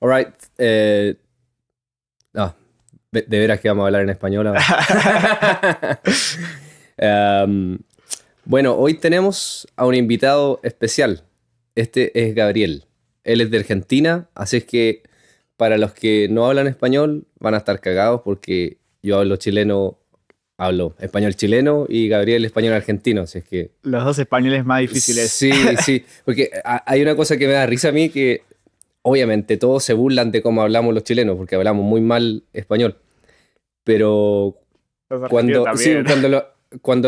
Alright. Eh, de, veras que vamos a hablar en español em, bueno, hoy tenemos a un invitado especial. Este es Gabriel. Él es de Argentina, así es que para los que no hablan español van a estar cagados porque yo hablo chileno, hablo español chileno y Gabriel español argentino, así es que... Los dos españoles más difíciles. Sí, sí, porque hay una cosa que me da risa a mí que obviamente todos se burlan de cómo hablamos los chilenos, porque hablamos muy mal español. Pero cuando,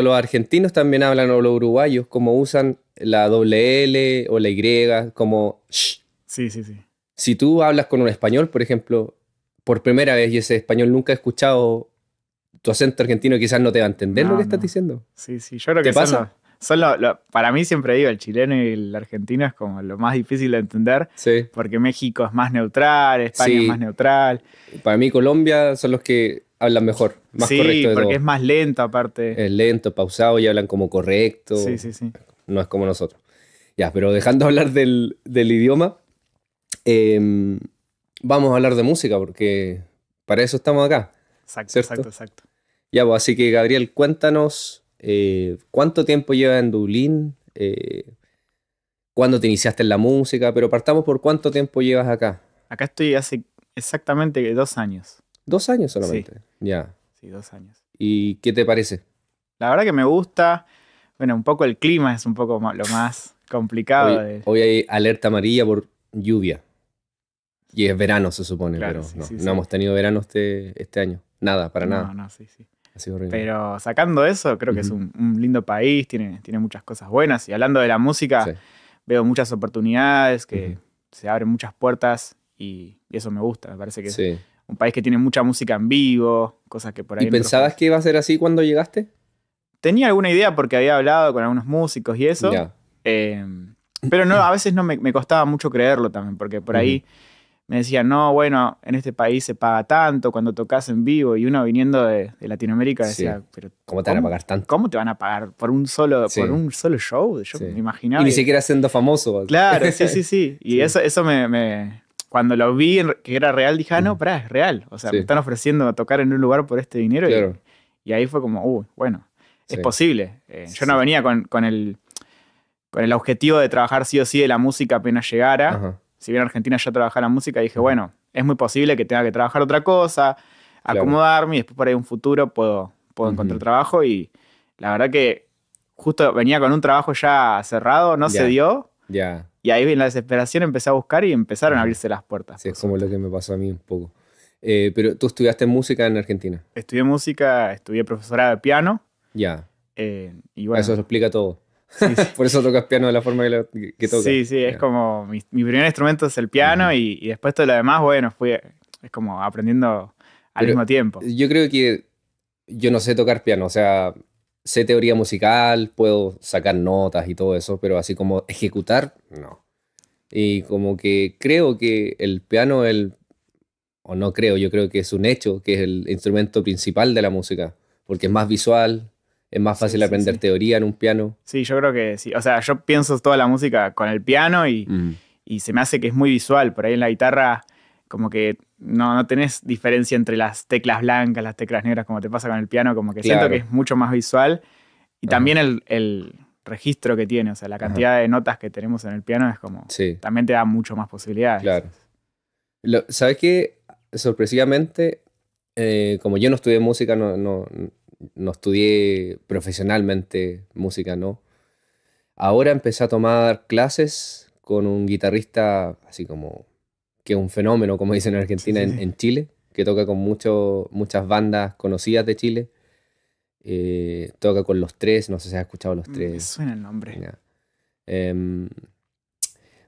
los argentinos también hablan o los uruguayos, como usan la doble L o la Y, como Sí, sí, sí. Si tú hablas con un español, por ejemplo, por primera vez y ese español nunca ha escuchado tu acento argentino, quizás no te va a entender lo que estás diciendo. Sí, sí, yo creo que pasa? para mí siempre digo, el chileno y el argentino es como lo más difícil de entender, porque México es más neutral, España es más neutral. Para mí Colombia son los que hablan mejor, más sí, correcto. porque es más lento aparte. Es lento, pausado y hablan como correcto. Sí, sí, sí. No es como nosotros. Ya, pero dejando hablar del, idioma, em, vamos a hablar de música porque para eso estamos acá. Exacto, exacto, exacto. Ya, pues, así que Gabriel, cuéntanos eh, cuánto tiempo llevas en Dublín, eh, cuándo te iniciaste en la música, pero partamos por cuánto tiempo llevas acá. Acá estoy hace exactamente dos años. Dos años solamente, ya. Sí, dos años. ¿Y qué te parece? La verdad que me gusta. Bueno, un poco el clima es un poco lo más complicado. Hoy, hay alerta amarilla por lluvia. Y es verano, se supone, pero no, hemos tenido verano este, año. Nada, para nada. No, no, sí, sí. Pero sacando eso, creo que es un, lindo país, tiene, tiene muchas cosas buenas. Y hablando de la música, veo muchas oportunidades, que se abren muchas puertas y, eso me gusta. Me parece que es un país que tiene mucha música en vivo, cosas que por ahí. ¿Y pensabas que iba a ser así cuando llegaste? Tenía alguna idea porque había hablado con algunos músicos y eso. Em, pero no, a veces no me, costaba mucho creerlo también, porque por ahí me decían, no, bueno, en este país se paga tanto cuando tocas en vivo. Y uno viniendo de, Latinoamérica decía, pero ¿cómo te van a pagar tanto? ¿Cómo te van a pagar por un solo, por un solo show? Yo me imaginaba. Y ni siquiera siendo famoso. Claro, sí, sí, sí. Y eso, eso me, Cuando lo vi que era real, dije, ah, no, pará, es real. O sea, me están ofreciendo tocar en un lugar por este dinero. Y, ahí fue como, uh, bueno, es posible. Eh, yo no venía con, con, el, con el objetivo de trabajar sí o sí de la música apenas llegara. Ajá si bien en Argentina ya trabajaba la música, dije, bueno, es muy posible que tenga que trabajar otra cosa, acomodarme y después por ahí un futuro puedo, puedo encontrar trabajo. Y la verdad que justo venía con un trabajo ya cerrado, no se dio. Ya. Y ahí en la desesperación empecé a buscar y empezaron a abrirse las puertas. Sí, es como lo que me pasó a mí un poco. Eh, pero tú estudiaste música en Argentina. Estudié música, estudié profesora de piano. Ya. Eh, ah, eso explica todo. Por eso tocas piano de la forma que, tocas. Sí, sí, es como mi, primer instrumento es el piano y, después todo lo demás, bueno, fui, es como aprendiendo al mismo tiempo. Yo creo que yo no sé tocar piano, o sea, sé teoría musical, puedo sacar notas y todo eso, pero así como ejecutar, no. Y como que creo que el piano, el, o no creo, yo creo que es un hecho, que es el instrumento principal de la música, porque es más visual, es más fácil aprender teoría en un piano. Sí, yo creo que sí. O sea, yo pienso toda la música con el piano y, mm. se me hace que es muy visual. Por ahí en la guitarra, como que no, tenés diferencia entre las teclas blancas, las teclas negras, como te pasa con el piano, como que siento que es mucho más visual. Y también el, registro que tiene, o sea, la cantidad de notas que tenemos en el piano es como... También te da mucho más posibilidades. Claro. ¿Sabes qué? Sorpresivamente, eh, como yo no estudié música, no, no estudié profesionalmente música, ¿no? Ahora empecé a tomar clases con un guitarrista, así como, que es un fenómeno, como dicen en Argentina, en, Chile, que toca con muchas bandas conocidas de Chile. Eh, toca con los tres, no sé si has escuchado los mm, tres. suena el nombre. Em,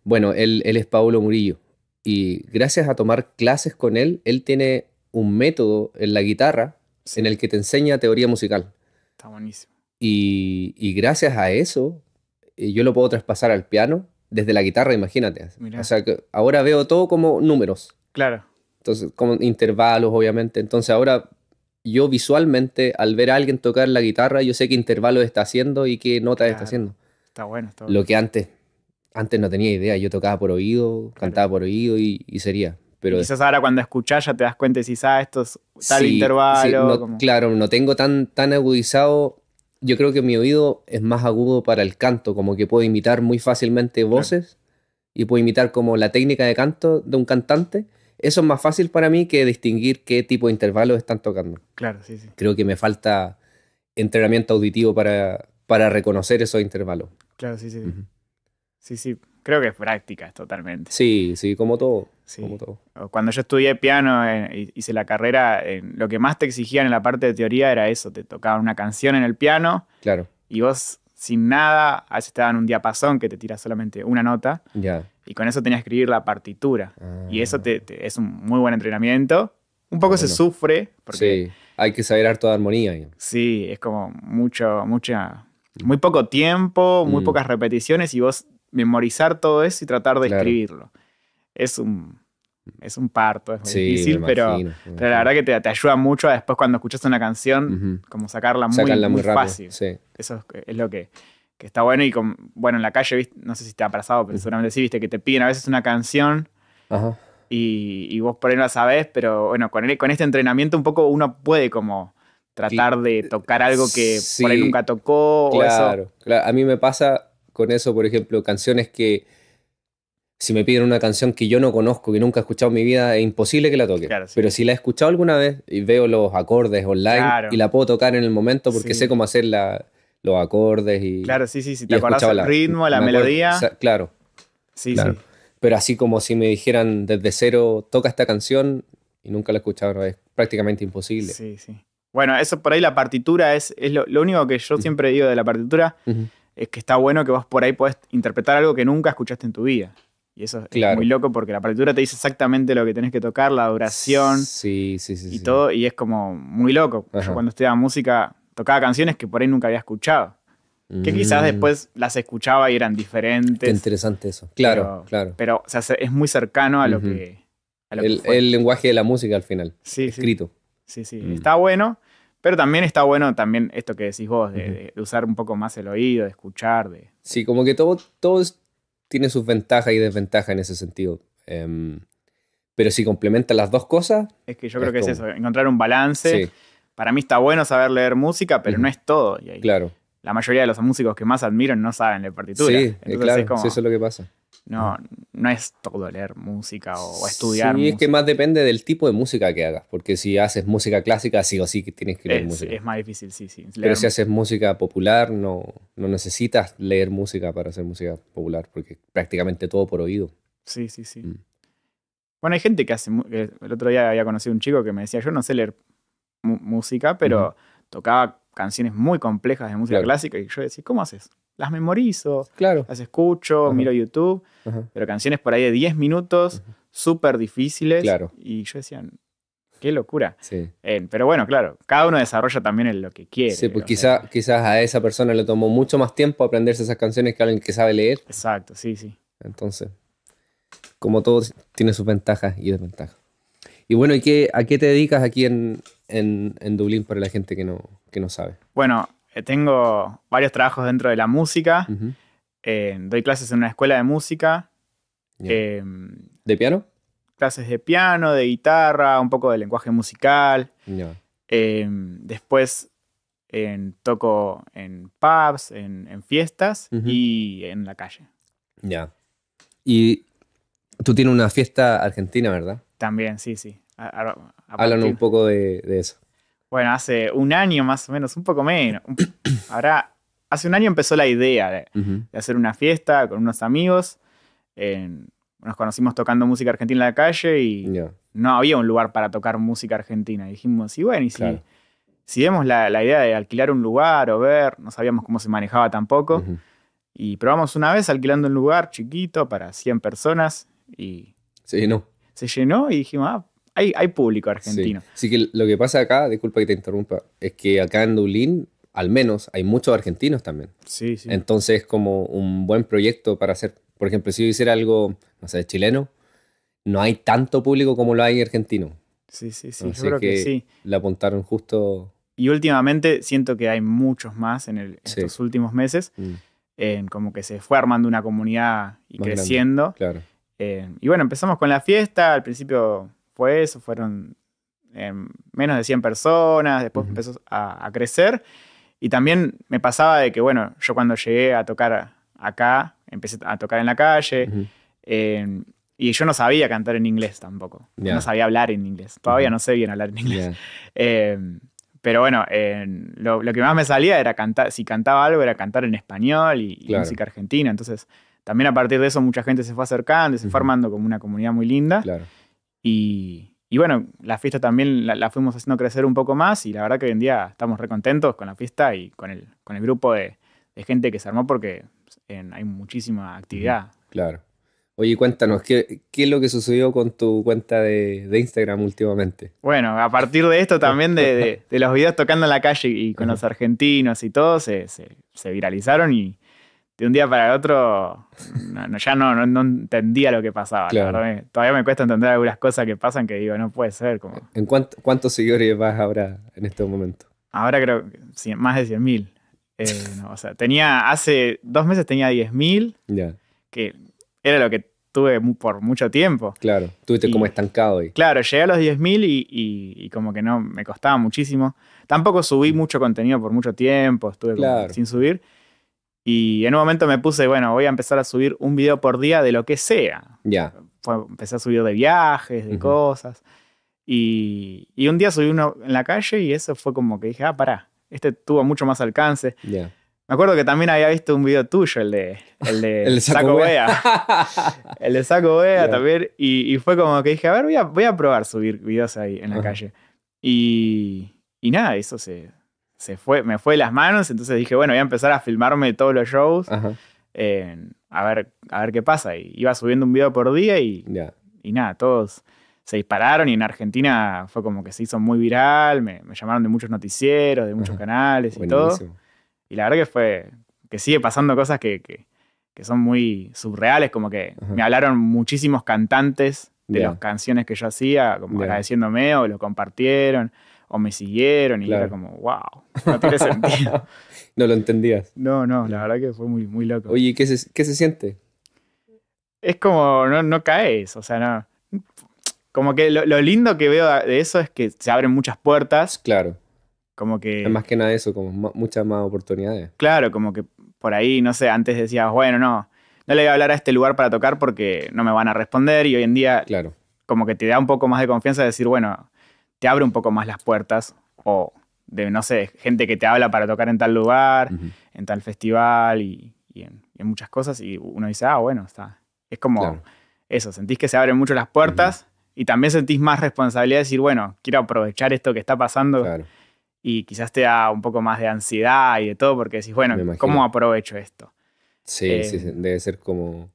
bueno, él, él es Pablo Murillo. Y gracias a tomar clases con él, él tiene un método en la guitarra en el que te enseña teoría musical. Está buenísimo. Y, gracias a eso, eh, yo lo puedo traspasar al piano desde la guitarra, imagínate. O sea, que ahora veo todo como números. Claro. Entonces, como intervalos, obviamente. Entonces, ahora yo visualmente, al ver a alguien tocar la guitarra, yo sé qué intervalo está haciendo y qué nota está haciendo. Está bueno, está bueno. Lo que antes, antes no tenía idea. Yo tocaba por oído, cantaba por oído y sería. Pero Quizás ahora cuando escuchas ya te das cuenta si sabes ah, estos tal intervalo. Claro, no tengo tan, tan agudizado. Yo creo que mi oído es más agudo para el canto, como que puedo imitar muy fácilmente voces y puedo imitar como la técnica de canto de un cantante. Eso es más fácil para mí que distinguir qué tipo de intervalos están tocando. Claro, sí, sí. Creo que me falta entrenamiento auditivo para, para reconocer esos intervalos. Claro, sí, sí. Sí, sí. Creo que es práctica, totalmente. Sí, sí, como todo. Cuando yo estudié piano, eh, hice la carrera, eh, lo que más te exigían en la parte de teoría era eso, te tocaban una canción en el piano. Claro. Y vos sin nada, a veces un diapasón que te tira solamente una nota. Y con eso tenías que escribir la partitura. Y eso ah. es un muy buen entrenamiento. Un poco se sufre. Porque, hay que saber harto armonía. Sí, es como mucho, mucha, muy poco tiempo, muy mm. pocas repeticiones y vos memorizar todo eso y tratar de escribirlo. Es un, es un parto, es difícil, pero, la verdad que te, ayuda mucho después cuando escuchas una canción, como sacarla muy, muy, fácil. Eso es, lo que, está bueno. Y con, bueno, en la calle, no sé si te ha pasado, pero seguramente sí, viste que te piden a veces una canción Y, vos por ahí no la sabés, pero bueno, con, e, este entrenamiento un poco uno puede como tratar de eh, tocar algo que por ahí nunca tocó. claro, a mí me pasa con eso, por ejemplo, canciones que si me piden una canción que yo no conozco, que nunca he escuchado en mi vida, es imposible que la toque. Pero si la he escuchado alguna vez y veo los acordes online y la puedo tocar en el momento porque sé cómo hacer los acordes y... Claro, sí, sí, si te acordás el ritmo, la, melodía. claro. Sí, sí. Pero así como si me dijeran desde cero, toca esta canción y nunca la he escuchado, es prácticamente imposible. Sí, sí. Bueno, eso por ahí la partitura es, lo, único que yo siempre digo de la partitura, es que está bueno que vos por ahí podés interpretar algo que nunca escuchaste en tu vida. Y eso es muy loco porque la partitura te dice exactamente lo que tenés que tocar, la duración sí, sí, sí, y todo, y es como muy loco. Yo cuando estudiaba música tocaba canciones que por ahí nunca había escuchado. Que quizás mm. después las escuchaba y eran diferentes. interesante eso. Claro, claro. Pero es muy cercano a lo que. el, lenguaje de la música al final. Sí, escrito. Sí, sí. Mm. Está bueno, pero también está bueno también esto que decís vos, de, usar un poco más el oído, de escuchar. De, sí, como que todo, todo es tiene sus ventajas y desventajas en ese sentido. Em, pero si complementa las dos cosas. Es que yo creo que es eso, encontrar un balance. Para mí está bueno saber leer música, pero no es todo. claro. La mayoría de los músicos que más admiro no saben leer partitura Sí, eh, sí, eso es lo que pasa. No, no es todo leer música o, estudiar. Sí, es que más depende del tipo de música que hagas, porque si haces música clásica, sí o sí tienes que leer música. Es más difícil, sí, sí. Pero si haces música popular, no, no necesitas leer música para hacer música popular, porque prácticamente todo por oído. Sí, sí, sí. Mm. Bueno, hay gente que hace. El otro día había conocido un chico que me decía: Yo no sé leer música, pero tocaba canciones muy complejas de música clásica. Y yo decía: ¿Cómo haces? las memorizo, las escucho, miro YouTube, pero canciones por ahí de 10 minutos, súper difíciles. Claro. Y yo decía, qué locura. Eh, pero bueno, claro, cada uno desarrolla también lo que quiere. Sí, pues quizá, quizás a esa persona le tomó mucho más tiempo aprenderse esas canciones que a alguien que sabe leer. Exacto, sí, sí. Entonces, como todo, tiene sus ventajas y desventajas. Y bueno, ¿y ¿a qué te dedicas aquí en, en, en Dublín para la gente que no, que no sabe? Bueno, eh, tengo varios trabajos dentro de la música. Eh, doy clases en una escuela de música. Em, ¿De piano? Clases de piano, de guitarra, un poco de lenguaje musical. Em, después toco en pubs, en, fiestas y en la calle. Ya. Y tú tienes una fiesta argentina, ¿verdad? También, sí, sí. A, un poco de eso bueno, hace un año más o menos, un poco menos. Ahora, hace un año empezó la idea de, hacer una fiesta con unos amigos. nos conocimos tocando música argentina en la calle y no había un lugar para tocar música argentina. dijimos, sí bueno, y si, si vemos la, idea de alquilar un lugar o ver, no sabíamos cómo se manejaba tampoco. Y probamos una vez alquilando un lugar chiquito para 100 personas y... Se llenó. Se llenó y dijimos, ah, hay, público argentino. Sí. Así que lo que pasa acá, disculpa que te interrumpa, es que acá en Dublín, al menos, hay muchos argentinos también. Sí, sí. Entonces, como un buen proyecto para hacer, por ejemplo, si yo hiciera algo, no sé, chileno, no hay tanto público como lo hay argentino. Sí, sí, sí, yo creo que, sí. Le apuntaron justo. Y últimamente siento que hay muchos más en, estos últimos meses. Mm. como que se fue armando una comunidad y creciendo. claro. Eh, y bueno, empezamos con la fiesta. Al principio eso, fueron em, menos de 100 personas, después empezó a, crecer. Y también me pasaba de que, bueno, yo cuando llegué a tocar acá, empecé a tocar en la calle, em, y yo no sabía cantar en inglés tampoco, no sabía hablar en inglés, todavía no sé bien hablar en inglés. Em, pero bueno, lo, que más me salía era cantar, si cantaba algo era cantar en español y, música argentina, entonces también a partir de eso mucha gente se fue acercando y se fue armando como una comunidad muy linda. Claro. Y, bueno, la fiesta también la, fuimos haciendo crecer un poco más y la verdad que hoy en día estamos recontentos con la fiesta y con el, con el grupo de, gente que se armó porque eh, hay muchísima actividad. Claro. Oye, cuéntanos, ¿qué, es lo que sucedió con tu cuenta de, Instagram últimamente? Bueno, a partir de esto también, de, de, los videos tocando en la calle y con los argentinos y todo, se, se viralizaron y, de un día para el otro ya no, entendía lo que pasaba. todavía me cuesta entender algunas cosas que pasan que digo, no puede ser. Como... ¿En cuántos seguidores vas ahora en este momento? Ahora creo que más de 100.000. Eh, o sea, tenía, hace dos meses tenía 10.000, que era lo que tuve por mucho tiempo. Claro, estuviste como estancado ahí. Claro, llegué a los 10.000 y, y, como que no, me costaba muchísimo. Tampoco subí mm. mucho contenido por mucho tiempo, estuve sin subir. Y en un momento me puse, bueno, voy a empezar a subir un video por día de lo que sea. Ya. Empecé a subir de viajes, de cosas. Y, y, un día subí uno en la calle y eso fue como que dije, ah, pará, este tuvo mucho más alcance. ya Me acuerdo que también había visto un video tuyo, el de, el de, Saco, Saco el de Saco Bea también. Y, y, fue como que dije, a ver, voy a, voy a probar subir videos ahí en la calle. Y, y nada, eso se, se fue, me fue de las manos, entonces dije, bueno, voy a empezar a filmarme todos los shows, a, ver, a ver qué pasa. Y iba subiendo un video por día y, y nada, todos se dispararon y en Argentina fue como que se hizo muy viral, me, llamaron de muchos noticieros, de muchos canales y todo. Y la verdad que fue, que sigue pasando cosas que, son muy surreales, como que me hablaron muchísimos cantantes de las canciones que yo hacía, como agradeciéndome o lo compartieron o me siguieron y era como, wow, no tiene sentido. no lo entendías. No, no, la verdad que fue muy, muy loco. Oye, ¿qué se, qué se siente? Es como, no, no caes, o sea, no. Como que lo, lindo que veo de eso es que se abren muchas puertas. Claro. Como que... Es más que nada eso, como muchas más oportunidades. Claro, como que por ahí, no sé, antes decías, bueno, no, no le voy a hablar a este lugar para tocar porque no me van a responder y hoy en día... Claro. Como que te da un poco más de confianza de decir, bueno, te abre un poco más las puertas o de, no sé, gente que te habla para tocar en tal lugar, en tal festival y, en, muchas cosas y uno dice, ah, bueno, está. Es como eso, sentís que se abren mucho las puertas y también sentís más responsabilidad de decir, bueno, quiero aprovechar esto que está pasando. Y quizás te da un poco más de ansiedad y de todo, porque decís, bueno, ¿cómo aprovecho esto? Sí, eh, debe ser como.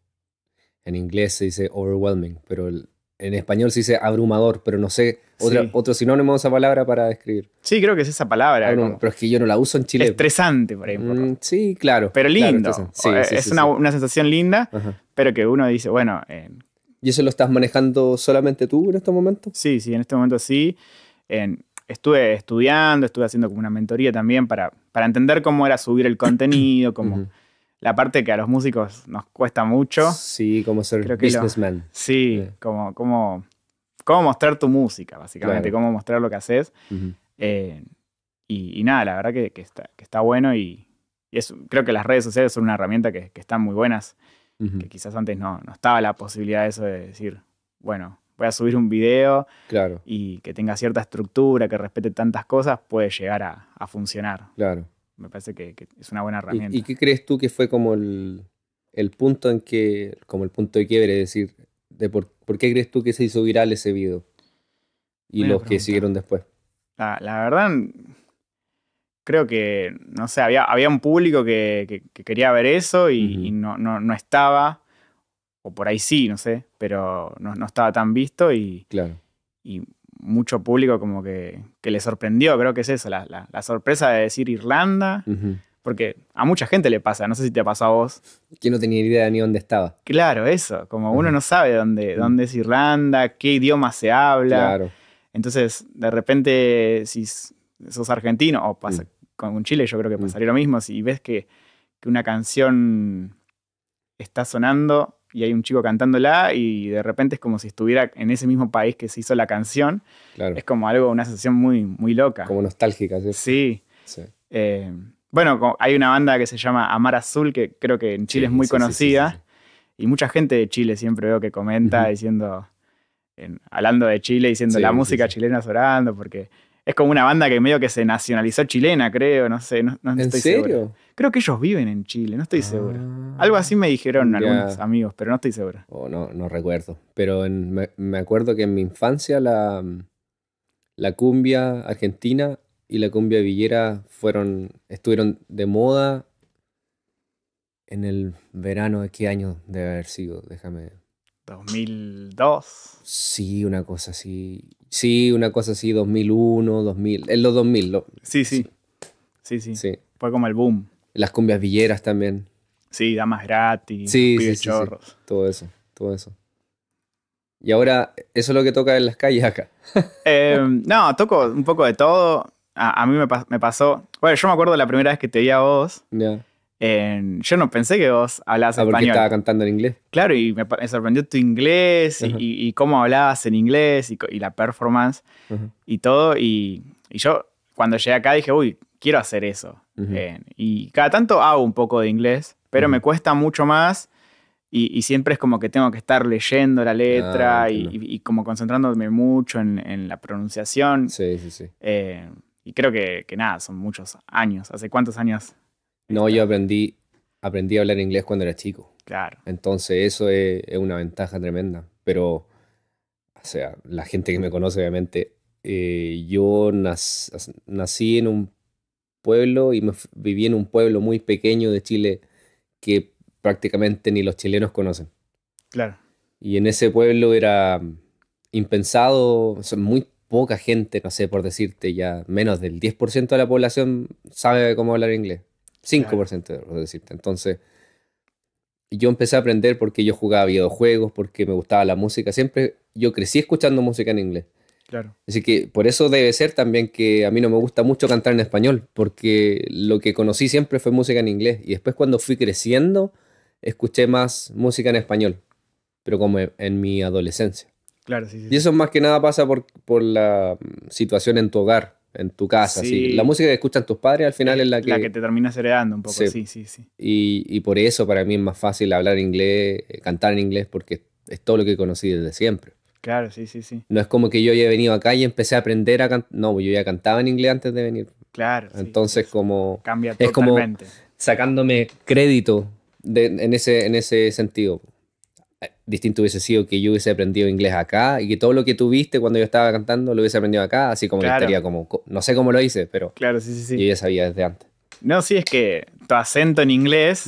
En inglés se dice overwhelming, pero el, en español se dice abrumador, pero no sé otra, otro sinónimo de esa palabra para describir. Sí, creo que es esa palabra. Ah, pero es que yo no la uso en Chile. Estresante, por ejemplo. Mm, sí, claro. Pero lindo. Eh, sí, es una, sensación linda, pero que uno dice, bueno... Eh, ¿Y eso lo estás manejando solamente tú en este momento? Sí, sí, en este momento sí. estuve estudiando, estuve haciendo como una mentoría también para, para entender cómo era subir el contenido, cómo la parte que a los músicos nos cuesta mucho. Sí, como ser businessman. sí, como, como, cómo mostrar tu música, básicamente, cómo mostrar lo que haces. Eh, y, nada, la verdad que, está, que está bueno y, es, creo que las redes sociales son una herramienta que, que están muy buenas, que quizás antes no, no estaba la posibilidad de eso de decir, bueno, voy a subir un video claro. y que tenga cierta estructura, que respete tantas cosas, puede llegar a, a funcionar. Claro me parece que, es una buena herramienta. ¿Y, qué crees tú que fue como el, el, punto en que, como el punto de quiebre, es decir, por, qué crees tú que se hizo viral ese video y los que siguieron después? La, verdad, creo que, no sé, había, había un público que, quería ver eso y, no, estaba, o por ahí sí, no sé, pero no, estaba tan visto y... Claro. Y mucho público como que, que, le sorprendió, creo que es eso, la, la, sorpresa de decir Irlanda, porque a mucha gente le pasa, no sé si te ha pasado a vos. Que no tenía idea ni dónde estaba. Claro, eso, como uno no sabe dónde, dónde es Irlanda, qué idioma se habla. Claro. Entonces, de repente, si sos argentino, o pasa mm. con un con Chile, yo creo que mm. pasaría lo mismo, si ves que, que una canción está sonando y hay un chico cantándola y de repente es como si estuviera en ese mismo país que se hizo la canción. Claro. Es como algo, una sensación muy, muy loca. Como nostálgica, ¿sí? Sí. Eh, bueno, hay una banda que se llama Amar Azul, que creo que en Chile es muy conocida. Y mucha gente de Chile siempre veo que comenta diciendo, hablando de Chile, diciendo la música chilena orando, porque es como una banda que medio que se nacionalizó chilena, creo, no sé, no, ¿En serio? Creo que ellos viven en Chile, no estoy seguro. Ah, Algo así me dijeron algunos amigos, pero no estoy seguro. Oh, no, no recuerdo. Pero me, acuerdo que en mi infancia la, la cumbia argentina y la cumbia villera fueron, estuvieron de moda en el verano de qué año debe haber sido, déjame. 2002. Sí, una cosa así. Sí, una cosa así, 2001, 2000. En los 2000. sí, sí, sí, sí. Sí. Fue como el boom las cumbias villeras también. Sí, damas gratis, sí, Todo eso, todo eso. Y ahora, ¿eso es lo que toca en las calles acá? Em, no, toco un poco de todo. A, mí me, pasó. Bueno, yo me acuerdo la primera vez que te vi a vos. yo no pensé que vos hablabas ah, español. Porque estaba cantando en inglés. Claro, y me, sorprendió tu inglés y, cómo hablabas en inglés y, la performance y todo. Y, yo cuando llegué acá dije, uy, quiero hacer eso. Eh, y cada tanto hago un poco de inglés, pero me cuesta mucho más y, siempre es como que tengo que estar leyendo la letra ah, y, como concentrándome mucho en, la pronunciación. Sí, sí, sí. Eh, y creo que, nada, son muchos años. ¿Hace cuántos años? No, yo aprendí, aprendí a hablar inglés cuando era chico. Claro. Entonces eso es, es una ventaja tremenda. Pero, o sea, la gente que me conoce obviamente eh, yo nací en un pueblo y viví en un pueblo muy pequeño de Chile que prácticamente ni los chilenos conocen. Claro. Y en ese pueblo era impensado, muy poca gente, no sé, por decirte ya, menos del 10% de la población sabe cómo hablar inglés. 5% por decirte. Entonces, yo empecé a aprender porque yo jugaba videojuegos, porque me gustaba la música. Siempre yo crecí escuchando música en inglés. Claro. Así que por eso debe ser también que a mí no me gusta mucho cantar en español, porque lo que conocí siempre fue música en inglés. Y después cuando fui creciendo, escuché más música en español, pero como en mi adolescencia. Claro, Y eso más que nada pasa por, la mm, situación en tu hogar, en tu casa. Sí. La música que escuchan tus padres al final es la que... La que te terminas heredando un poco, sí, sí, sí. Y, y por eso para mí es más fácil hablar inglés, eh, cantar en inglés, porque es todo lo que conocí desde siempre. Claro, sí, sí, sí. No es como que yo haya venido acá y empecé a aprender a cantar. No, pues yo ya cantaba en inglés antes de venir. Claro. Entonces, como. Cambia es como sacándome crédito en, ese, en ese sentido. Eh, distinto hubiese sido que yo hubiese aprendido inglés acá y que todo lo que tuviste cuando yo estaba cantando lo hubiese aprendido acá, así como estaría como. No sé cómo lo hice, pero. Claro, sí, sí, sí. Yo ya sabía desde antes. No, sí, es que tu acento en inglés.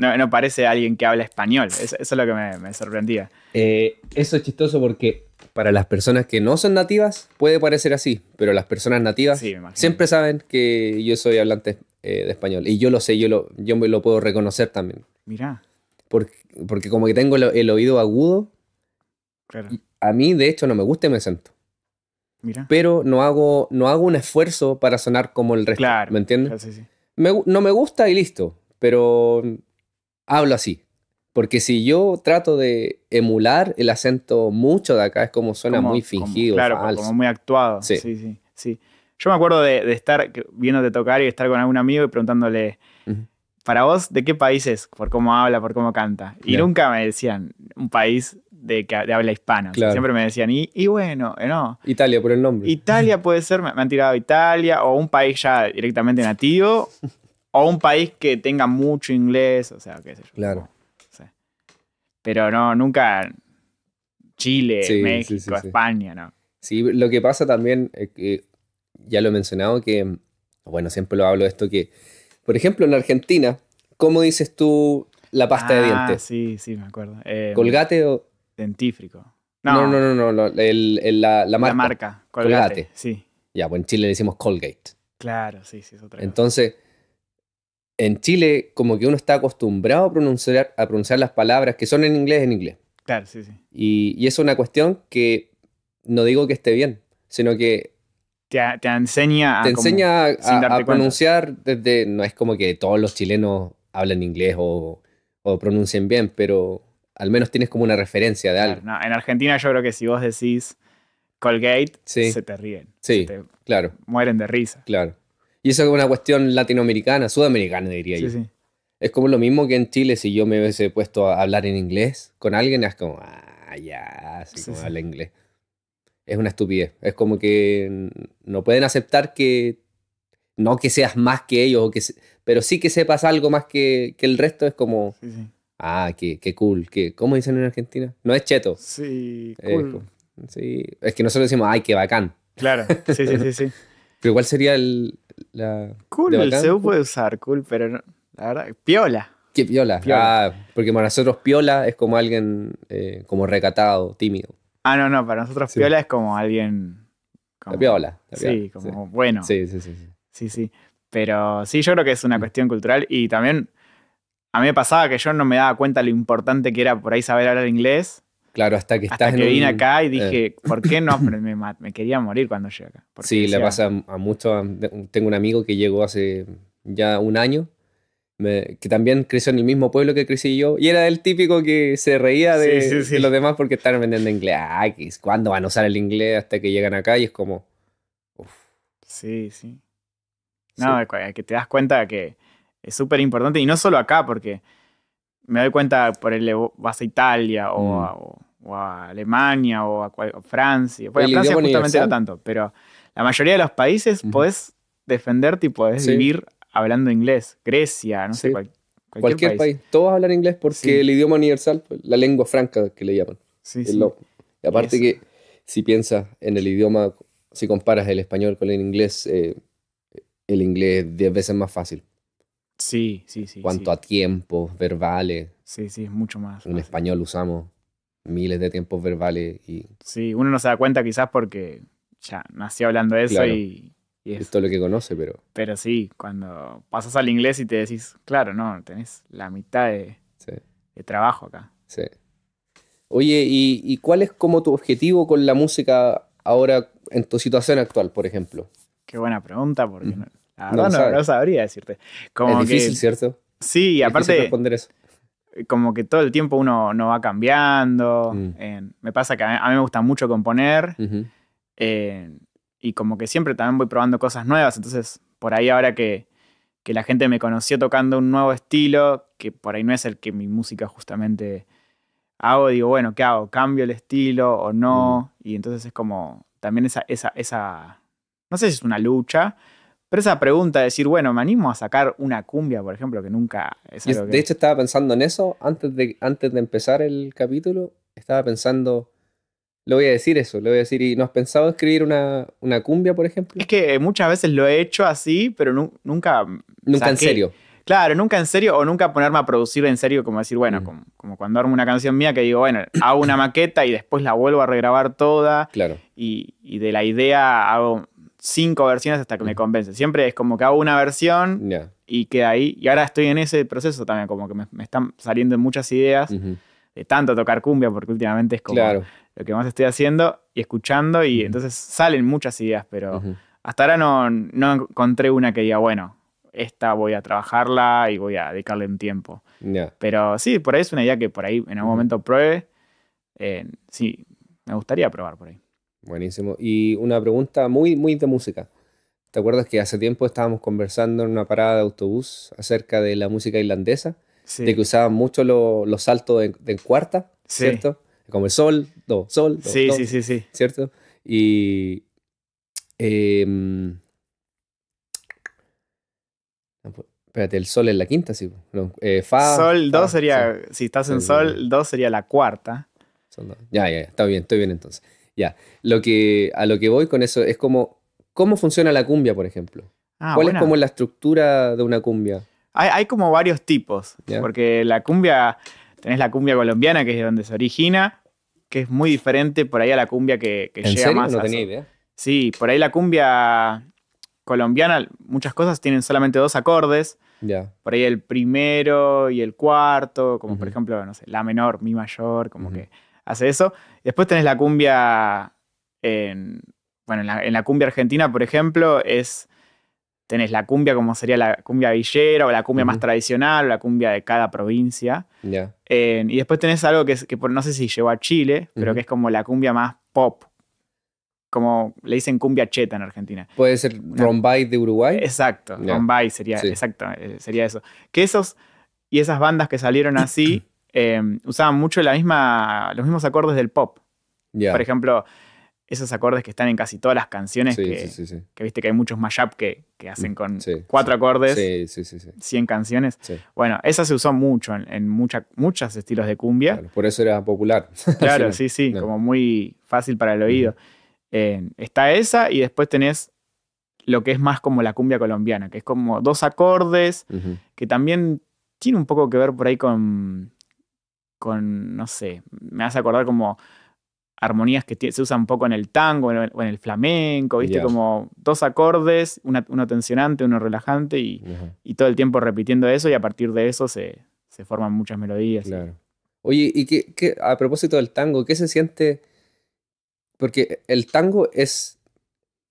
No, no parece alguien que habla español. Eso, es lo que me, sorprendía. Eh, eso es chistoso porque para las personas que no son nativas puede parecer así, pero las personas nativas siempre saben que yo soy hablante eh, de español. Y yo lo sé, yo, lo, yo me lo puedo reconocer también. Mirá. Porque, porque como que tengo el, oído agudo, a mí de hecho no me gusta y me siento. Mira. Pero no hago, no hago un esfuerzo para sonar como el resto. ¿Me entiendes? sí, sí. no me gusta y listo. Pero hablo así. Porque si yo trato de emular el acento mucho de acá, es como suena muy fingido. Como, claro, como muy actuado. Sí, sí, sí. Yo me acuerdo de, estar viéndote tocar y estar con algún amigo y preguntándole, para vos, ¿de qué país es? Por cómo habla, por cómo canta. Y nunca me decían un país de, que, habla hispana. siempre me decían, y, y, bueno, eh, no. Italia por el nombre. Italia puede ser, me han tirado Italia o un país ya directamente nativo o un país que tenga mucho inglés, o sea, qué sé yo. Claro. pero no, nunca Chile, México, España, ¿no? Sí, lo que pasa también, que ya lo he mencionado, que, bueno, siempre lo hablo de esto, que, por ejemplo, en Argentina, ¿cómo dices tú la pasta de ah, dientes? Sí, sí, me acuerdo. Eh, ¿Colgate o...? Dentífrico. No, no, no, no, no, la, marca. La marca, Colgate, Colgate. sí. Ya, pues en Chile le decimos Colgate. Claro, sí, sí, es otra cosa. Entonces en Chile como que uno está acostumbrado a pronunciar, a pronunciar las palabras que son en inglés en inglés. Claro, sí, sí. Y, es una cuestión que no digo que esté bien, sino que... Te, enseña a, pronunciar desde... No es como que todos los chilenos hablen inglés o, o pronuncien bien, pero al menos tienes como una referencia de algo. en Argentina yo creo que si vos decís Colgate, se te ríen. Sí, claro. Mueren de risa. Claro. Y eso es una cuestión latinoamericana, sudamericana, diría yo. Es como lo mismo que en Chile, si yo me hubiese puesto a hablar en inglés con alguien, es como, ah, ya, así como habla inglés. Es una estupidez. Es como que no pueden aceptar que, no que seas más que ellos, o que pero sí que sepas algo más que, que el resto. Es como, ah, qué, qué cool. Qué, ¿Cómo dicen en Argentina? No es cheto. Sí, cool. es que nosotros decimos, ay, qué bacán. Claro, sí, sí, sí, sí. Pero cuál sería el. La, cool, el puede usar cool, pero la verdad, piola. ¿Qué piola? Ah, porque para nosotros piola es como alguien eh, como recatado, tímido. Ah, no, no, para nosotros piola es como alguien. Como, la piola, Sí, como bueno. Sí, sí, sí, sí. Sí, sí. Pero sí, yo creo que es una cuestión cultural y también a mí me pasaba que yo no me daba cuenta lo importante que era por ahí saber hablar inglés Claro, hasta que estás que vine acá y dije, eh. ¿por qué no? Me, me, quería morir cuando llegué acá. Sí, le pasa a, muchos. Tengo un amigo que llegó hace ya un año, que también creció en el mismo pueblo que crecí yo, y era el típico que se reía de, los demás porque estaban vendiendo inglés. Ah, ¿cuándo van a usar el inglés hasta que llegan acá? Y es como. Uf. Sí, sí. No, que te das cuenta que es súper importante, y no solo acá, porque me doy cuenta, por el vas a Italia mm. o, a, Alemania o a, Francia. Bueno, Francia justamente no tanto, pero la mayoría de los países puedes podés defenderte y podés vivir hablando inglés. Grecia, no sé, cualquier, cualquier país. Todos hablan inglés porque el idioma universal, pues, la lengua franca que le llaman. Sí, sí. Y aparte que si piensas en el idioma, si comparas el español con el inglés, eh, el inglés es 10 veces más fácil. Sí, sí, sí. Cuanto a tiempos verbales. Sí, sí, es mucho más. En español usamos miles de tiempos verbales y... Sí, uno no se da cuenta quizás porque ya nací hablando eso y... Esto es lo que conoce, pero... Pero sí, cuando pasas al inglés y te decís, claro, no, tenés la mitad de, trabajo acá. Sí. Oye, ¿y, cuál es como tu objetivo con la música ahora en tu situación actual, por ejemplo? Qué buena pregunta, porque no, Ah, no, no, no, sabría decirte. es difícil, ¿cierto? Sí, y aparte. Responder Como que todo el tiempo uno no va cambiando. Mm. me pasa que a mí, me gusta mucho componer. Eh, y como que siempre también voy probando cosas nuevas. Entonces, por ahí ahora que, la gente me conoció tocando un nuevo estilo, que por ahí no es el que mi música justamente hago, digo, bueno, ¿qué hago? ¿Cambio el estilo o no? Mm. Y entonces es como también esa, esa, esa, no sé si es una lucha, pero esa pregunta de decir, bueno, me animo a sacar una cumbia, por ejemplo, que nunca... De hecho, estaba pensando en eso antes de, antes de empezar el capítulo. Estaba pensando, le voy a decir eso, le voy a decir, ¿y no has pensado escribir una, cumbia, por ejemplo? Es que eh, muchas veces lo he hecho así, pero nunca... Nunca en serio. Claro, nunca en serio o nunca ponerme a producir en serio, como decir, bueno, mm. como, cuando armo una canción mía que digo, bueno, hago una maqueta y después la vuelvo a regrabar toda. Claro. Y, y de la idea hago cinco versiones hasta que me convence. Siempre es como que hago una versión y queda ahí. Y ahora estoy en ese proceso también, como que me, están saliendo muchas ideas de tanto tocar cumbia, porque últimamente es como lo que más estoy haciendo y escuchando, y entonces salen muchas ideas, pero hasta ahora no, encontré una que diga, bueno, esta voy a trabajarla y voy a dedicarle un tiempo. Pero sí, por ahí es una idea que por ahí en algún momento pruebe. Eh, sí, me gustaría probar por ahí. Buenísimo. Y una pregunta muy, muy de música. ¿Te acuerdas que hace tiempo estábamos conversando en una parada de autobús acerca de la música irlandesa? Sí. De que usaban mucho los saltos de cuarta, ¿cierto? Como el sol, do, sol, do, sí, sí, sí, sí. ¿Cierto? Y. Em, pues, espérate, el sol es la quinta, sí. Pues. Eh, fa, sol dos sería. Si estás en sol, dos sería la cuarta. Sol, ya, ya, ya, está bien, estoy bien entonces. Ya, lo que, a lo que voy con eso es como, ¿cómo funciona la cumbia, por ejemplo? Ah, ¿Cuál es como la estructura de una cumbia? Hay, como varios tipos, porque la cumbia, tenés la cumbia colombiana, que es de donde se origina, que es muy diferente por ahí a la cumbia que, que llega más. idea. Sí, por ahí la cumbia colombiana, muchas cosas tienen solamente dos acordes. Por ahí el primero y el cuarto, como por ejemplo, no sé, la menor, mi mayor, como que hace eso. Después tenés la cumbia, en, bueno, en la, cumbia argentina, por ejemplo, es, tenés la cumbia como sería la cumbia villera o la cumbia más tradicional, o la cumbia de cada provincia. y después tenés algo que, no sé si llegó a Chile, pero que es como la cumbia más pop, como le dicen cumbia cheta en Argentina. Puede ser Rombay de Uruguay. Exacto, Rombay sería, exacto, eh, sería eso. Que esos y esas bandas que salieron así eh, Em, usaban mucho la misma, los mismos acordes del pop. Por ejemplo, esos acordes que están en casi todas las canciones, que, viste que hay muchos mashup que, que hacen mm, con cuatro acordes, 100 canciones. Bueno, esa se usó mucho en, en muchos estilos de cumbia. por eso era popular. Claro, sí, sí, como muy fácil para el oído. Em, está esa y después tenés lo que es más como la cumbia colombiana, que es como dos acordes, que también tiene un poco que ver por ahí con con, no sé, me hace acordar como armonías que se usan un poco en el tango o en el flamenco, ¿viste? Como dos acordes, uno tensionante, uno relajante y, todo el tiempo repitiendo eso y a partir de eso se, forman muchas melodías. Oye, y qué, a propósito del tango, ¿qué se siente? Porque el tango es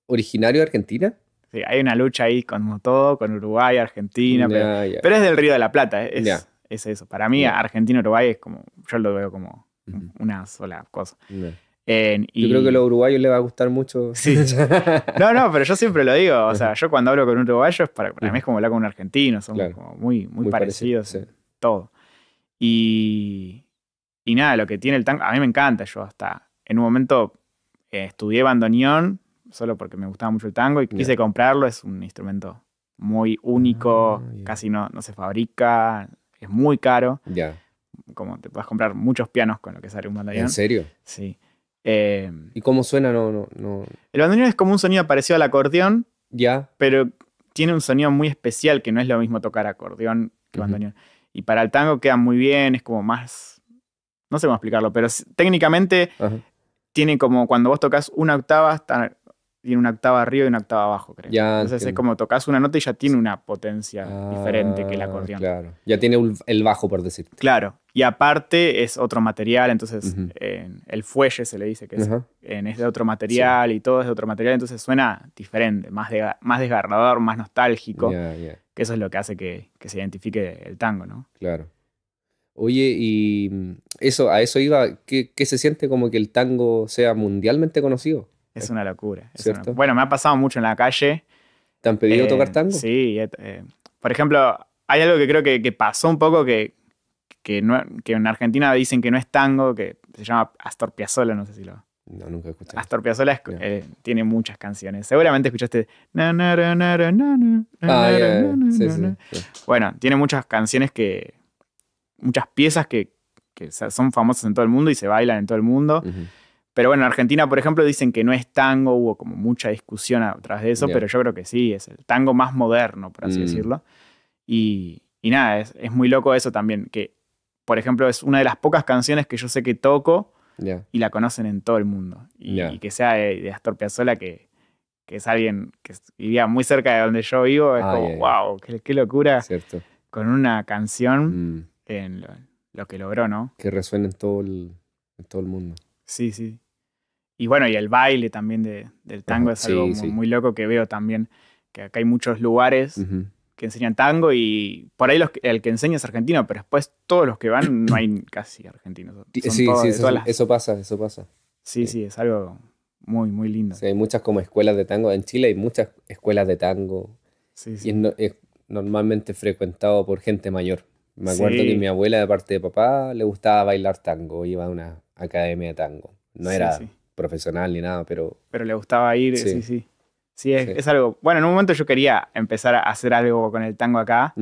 originario de Argentina. Sí, hay una lucha ahí con todo, con Uruguay, Argentina, mm, pero, es del Río de la Plata, es, es eso. Para mí, argentino uruguay es como, yo lo veo como una sola cosa. Yo creo que a los uruguayos les va a gustar mucho. Sí. No, no, pero yo siempre lo digo. O sea, yo cuando hablo con un uruguayo, es para, mí es como hablar con un argentino. Son como muy, muy, parecidos todo. Y, y nada, lo que tiene el tango, a mí me encanta. Yo hasta en un momento eh, estudié bandoneón solo porque me gustaba mucho el tango y quise comprarlo. Es un instrumento muy único, ah, casi no, no se fabrica, es muy caro. Ya. Como te puedes comprar muchos pianos con lo que sale un bandoneón. ¿En serio? Sí. Eh, ¿Y cómo suena? No, El bandoneón es como un sonido parecido al acordeón. Ya. Pero tiene un sonido muy especial que no es lo mismo tocar acordeón que bandoneón. Y para el tango queda muy bien, es como más. No sé cómo explicarlo, pero técnicamente tiene como cuando vos tocas una octava, está tiene una octava arriba y una octava abajo, creo. Entonces es como tocas una nota y ya tiene una potencia ah, diferente que el acordeón. Claro. Ya tiene el bajo, por decir. Claro. Y aparte es otro material, entonces el fuelle se le dice que es, de otro material y todo es de otro material, entonces suena diferente, más, más desgarrador, más nostálgico, que eso es lo que hace que, se identifique el tango, ¿no? Claro. Oye, y mm, eso, a eso iba, ¿qué, se siente como que el tango sea mundialmente conocido? Es una locura. Bueno, me ha pasado mucho en la calle. ¿Te han pedido eh, tocar tango? Sí. Eh, eh, por ejemplo, hay algo que creo que, pasó un poco que, en Argentina dicen que no es tango, que se llama Astor Piazzolla, no sé si lo... No, nunca escuché. Astor Piazzolla tiene muchas canciones. Seguramente escuchaste... Bueno, tiene muchas canciones que... Muchas piezas que, son famosas en todo el mundo y se bailan en todo el mundo. Pero bueno, en Argentina, por ejemplo, dicen que no es tango, hubo como mucha discusión atrás de eso, pero yo creo que sí, es el tango más moderno, por así mm. decirlo. Y, nada, es, es, muy loco eso también, que por ejemplo es una de las pocas canciones que yo sé que toco y la conocen en todo el mundo. Y, que sea eh, de, Astor Piazzolla, que, que es alguien que vivía muy cerca de donde yo vivo, es como, wow, qué, locura. Con una canción mm. en lo, que logró, ¿no? Que resuena en todo en todo el mundo. Sí, sí. Y bueno, y el baile también del tango es algo muy, loco que veo también, que acá hay muchos lugares que enseñan tango y por ahí los, el que enseña es argentino, pero después todos los que van no hay casi argentinos. sí, sí, eso, pasa, eso pasa. Sí, sí, es algo muy, muy lindo. Sí, hay muchas como escuelas de tango. En Chile hay muchas escuelas de tango. Sí, sí. Y es, normalmente frecuentado por gente mayor. Me acuerdo que mi abuela, de parte de papá, le gustaba bailar tango. Iba a una academia de tango. No era profesional ni nada, pero... Pero le gustaba ir, sí, sí. Sí, es, algo... Bueno, en un momento yo quería empezar a hacer algo con el tango acá.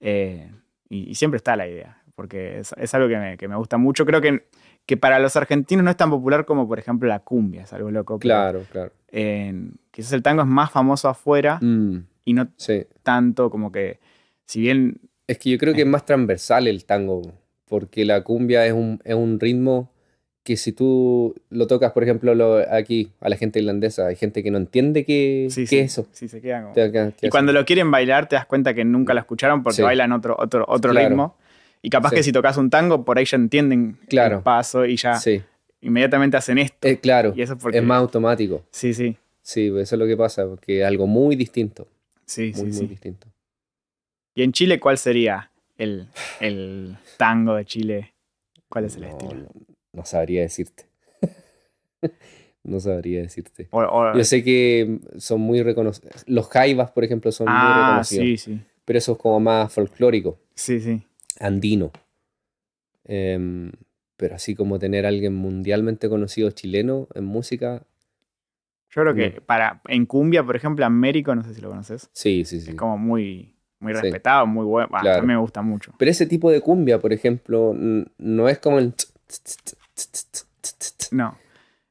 Eh, y, siempre está la idea, porque es, algo que me, gusta mucho. Creo que, que para los argentinos no es tan popular como, por ejemplo, la cumbia, es algo loco. Claro, claro. quizás el tango es más famoso afuera mm, y no tanto como que, si bien... Es que yo creo que es más transversal el tango, porque la cumbia es un ritmo que si tú lo tocas, por ejemplo, aquí a la gente irlandesa, hay gente que no entiende que, es eso. y cuando lo quieren bailar, te das cuenta que nunca lo mm. escucharon porque bailan otro, otro, otro ritmo. Y capaz que si tocas un tango, por ahí ya entienden el paso y ya inmediatamente hacen esto. Eh, claro, es más automático. Sí, sí. Sí, pues eso es lo que pasa, porque es algo muy distinto. Sí, muy, sí, muy distinto. ¿Y en Chile cuál sería el, tango de Chile? ¿Cuál es el estilo? no sabría decirte. no sabría decirte. Yo sé que mm, son muy reconocidos. Los jaivas, por ejemplo, son muy ah, reconocidos. Sí, sí. Pero eso es como más folclórico. Sí, sí. Andino. Em, pero así como tener a alguien mundialmente conocido chileno en música. Yo creo que para, en cumbia, por ejemplo, Américo, no sé si lo conoces. Sí, sí, sí. Es como muy, muy respetado, muy bueno. Ah, a mí me gusta mucho. Pero ese tipo de cumbia, por ejemplo, no es como el... No.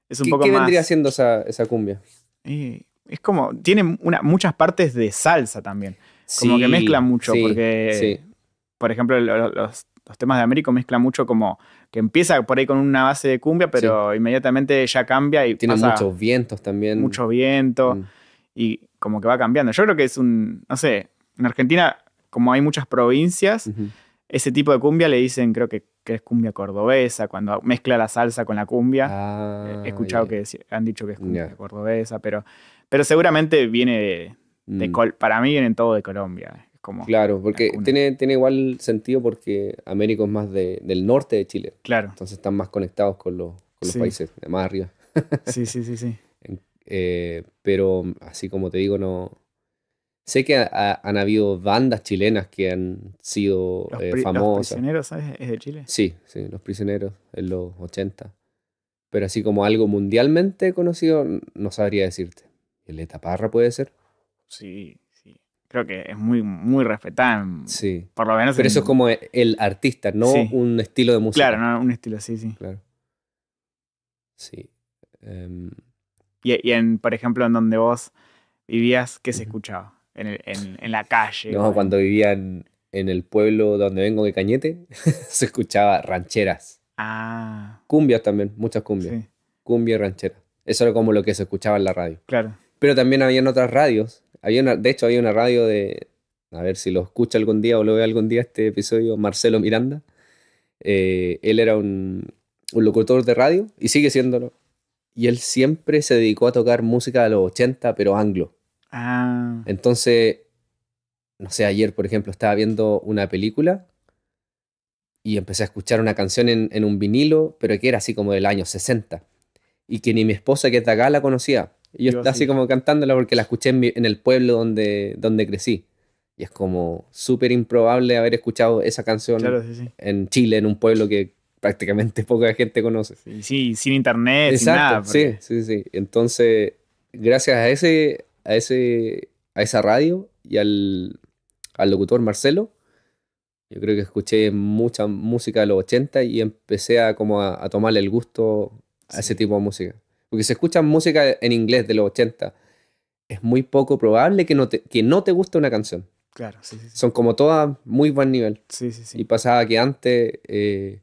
Es un ¿Qué, poco ¿qué vendría siendo esa, cumbia? es como. Tiene muchas partes de salsa también. Como que mezcla mucho, porque. Por ejemplo, los, temas de Américo mezclan mucho como. Que empieza por ahí con una base de cumbia, pero inmediatamente ya cambia y. Tiene muchos vientos también. Mucho viento. Mm. Y como que va cambiando. Yo creo que es un. No sé. En Argentina, como hay muchas provincias, ese tipo de cumbia le dicen, creo que que es cumbia cordobesa, cuando mezcla la salsa con la cumbia. he ah, escuchado que han dicho que es cumbia cordobesa, pero, pero seguramente viene de, mm. para mí viene todo de Colombia. Es como claro, porque tiene, igual sentido porque Américo es más del norte de Chile. Claro. Entonces están más conectados con los, países de más arriba. sí, sí, sí, sí. Eh, pero así como te digo, no, Sé que han habido bandas chilenas que han sido eh, famosas. ¿Los prisioneros, sabes? ¿Es de Chile? Sí, sí, los prisioneros en los 80. Pero así como algo mundialmente conocido, no sabría decirte. ¿El Etaparra puede ser? Sí, sí. Creo que es muy, muy Sí. Por lo menos. Pero eso es como e, el artista, no un estilo de música. Claro, no un estilo, sí, sí. Claro. Sí. Em. Y, en, por ejemplo, en donde vos vivías, ¿qué se escuchaba? en, la calle. cuando vivía en el pueblo donde vengo de Cañete, se escuchaba rancheras. Ah. Cumbias también, muchas cumbias. Sí. Cumbia y ranchera. Eso era como lo que se escuchaba en la radio. Claro. Pero también habían otras radios. Había de hecho, había una radio de. A ver si lo escucha algún día o lo ve algún día este episodio, Marcelo Miranda. Eh, él era un, un locutor de radio y sigue siéndolo. Y él siempre se dedicó a tocar música de los 80, pero anglo. Ah. Entonces, no sé, ayer, por ejemplo, estaba viendo una película y empecé a escuchar una canción en, un vinilo, pero que era así como del año 60 y que ni mi esposa, que es acá, la conocía. Y yo, estaba así como cantándola porque la escuché en, el pueblo donde, donde crecí. Y es como súper improbable haber escuchado esa canción en Chile, en un pueblo que prácticamente poca gente conoce. Sí, sin internet, sin nada. Sí, sí, sí. Entonces, gracias a ese, a, ese, a esa radio y al, locutor Marcelo. Yo creo que escuché mucha música de los 80 y empecé a, como a, tomarle el gusto a ese tipo de música. Porque si escuchas música en inglés de los 80, es muy poco probable que no te, que no te guste una canción. Claro, sí, Son como todas muy buen nivel. Sí, sí, sí. Y pasaba que antes eh,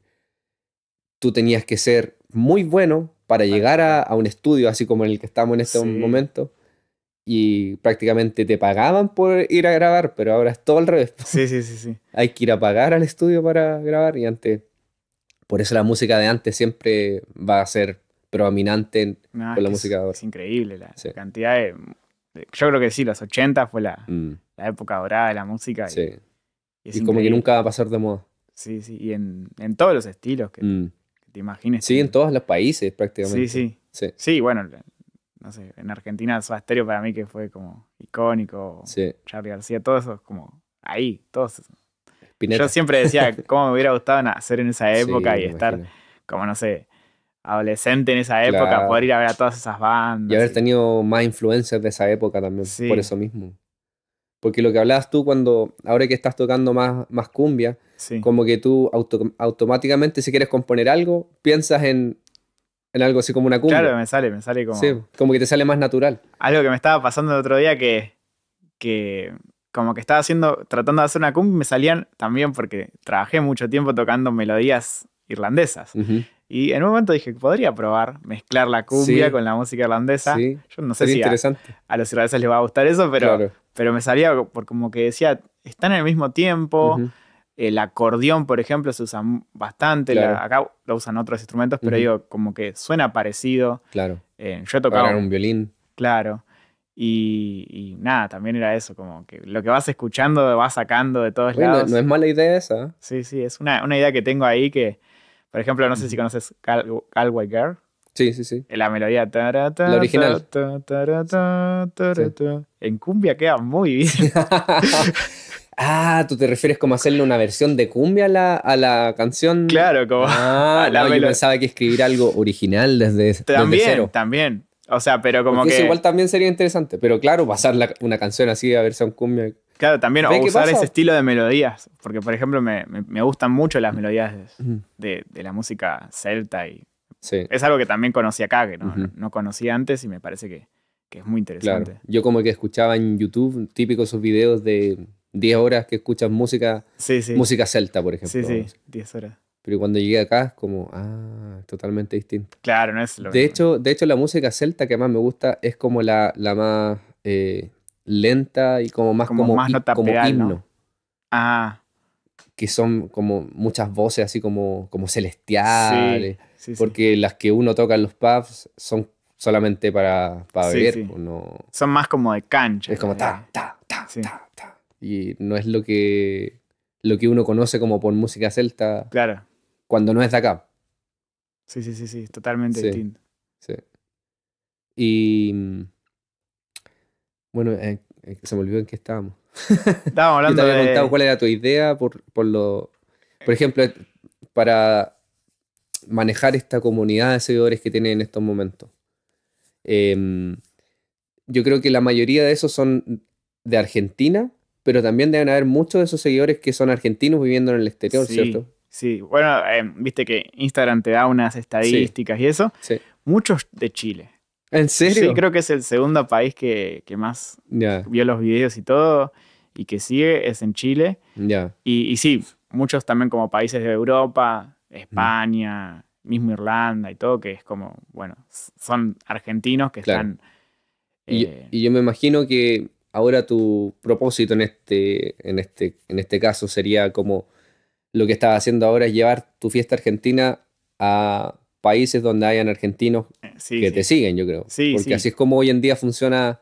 tú tenías que ser muy bueno para llegar a, un estudio, así como en el que estamos en este momento, y prácticamente te pagaban por ir a grabar, pero ahora es todo al revés. Sí, sí, sí, sí. Hay que ir a pagar al estudio para grabar y antes... Por eso la música de antes siempre va a ser predominante en con la música es, ahora. Es increíble la, cantidad de, Yo creo que sí, los 80 fue mm. la, época dorada de la música. Y, sí. y, como que nunca va a pasar de moda. Sí, sí, y en, todos los estilos que, mm. te imagines. Sí, en todos los países prácticamente. sí. Sí, sí bueno, no sé, en Argentina su Estéreo para mí que fue como icónico, sí. Charlie García, eso es como ahí, todos. eso. Yo siempre decía cómo me hubiera gustado nacer en esa época y estar como, no sé, adolescente en esa época, poder ir a ver a todas esas bandas. Y haber tenido más influencias de esa época también, por eso mismo. Porque lo que hablabas tú cuando, ahora que estás tocando más, más cumbia, como que tú automáticamente si quieres componer algo, piensas en en algo así como una cumbia. Claro, me sale, me sale como. Sí, como que te sale más natural. Algo que me estaba pasando el otro día que. que como que estaba haciendo, tratando de hacer una cumbia, me salían también porque trabajé mucho tiempo tocando melodías irlandesas. Y en un momento dije, podría probar mezclar la cumbia con la música irlandesa. Yo no sé si A, los irlandeses les va a gustar eso, pero, pero me salía por como que decía, están en el mismo tiempo. El acordeón, por ejemplo, se usa bastante. acá lo usan otros instrumentos, pero digo, como que suena parecido. Claro. Eh, he yo tocaba. un violín. Claro. Y, nada, también era eso, como que lo que vas escuchando vas sacando de todos lados. No es mala idea esa. ¿eh? Sí, sí, es una, una idea que tengo ahí que, por ejemplo, no sé si conoces Calway Galway Girl. Sí, sí, sí. La melodía. Tarata, la original. Tarata, En cumbia queda muy bien. Ah, tú te refieres como hacerle una versión de cumbia a la, a la canción. Claro, como. Ah, la yo pensaba que escribir algo original desde. También, desde cero. también. O sea, pero como que. Eso igual también sería interesante. Pero claro, pasar una canción así a versión cumbia. Claro, también o usar ese estilo de melodías. Porque, por ejemplo, me, gustan mucho las melodías de, la música celta y. Es algo que también conocí acá, que no, conocí conocía antes y me parece que, es muy interesante. Yo como que escuchaba en YouTube típicos esos videos de 10 horas que escuchas música, música celta, por ejemplo. Sí, sí, 10 horas. Pero cuando llegué acá es como, ah, totalmente distinto. Claro, no es lo de Hecho, de hecho, la música celta que más me gusta es como la, más eh, lenta y como más como, más himno. Ah. Que son como muchas voces así como, como celestiales. porque las que uno toca en los pubs son solamente para, para beber. Pues, no... Son más como de cancha. Es como ta, ta, ta, ta, ta y no es lo que, lo que uno conoce como por música celta. Claro. Cuando no es de acá. Sí, sí, sí, sí, totalmente distinto. Sí. Y. Mm, bueno, eh, eh, se me olvidó en qué estábamos. Estábamos hablando. te había cuál era tu idea por, lo. Por eh. ejemplo, para manejar esta comunidad de seguidores que tiene en estos momentos. Em, yo creo que la mayoría de esos son de Argentina pero también deben haber muchos de esos seguidores que son argentinos viviendo en el exterior, ¿cierto? Sí, bueno, em, viste que Instagram te da unas estadísticas y eso. Sí. Muchos de Chile. ¿En serio? Sí, creo que es el segundo país que, más vio los videos y todo, y que sigue es en Chile. Y, sí, muchos también como países de Europa, mm. España, mismo Irlanda y todo, que es como, bueno, son argentinos que están... Eh, y yo me imagino que ahora tu propósito en este, en este, en este caso sería como lo que estás haciendo ahora es llevar tu fiesta argentina a países donde hayan argentinos eh, que te siguen, yo creo. Porque así es como hoy en día funciona,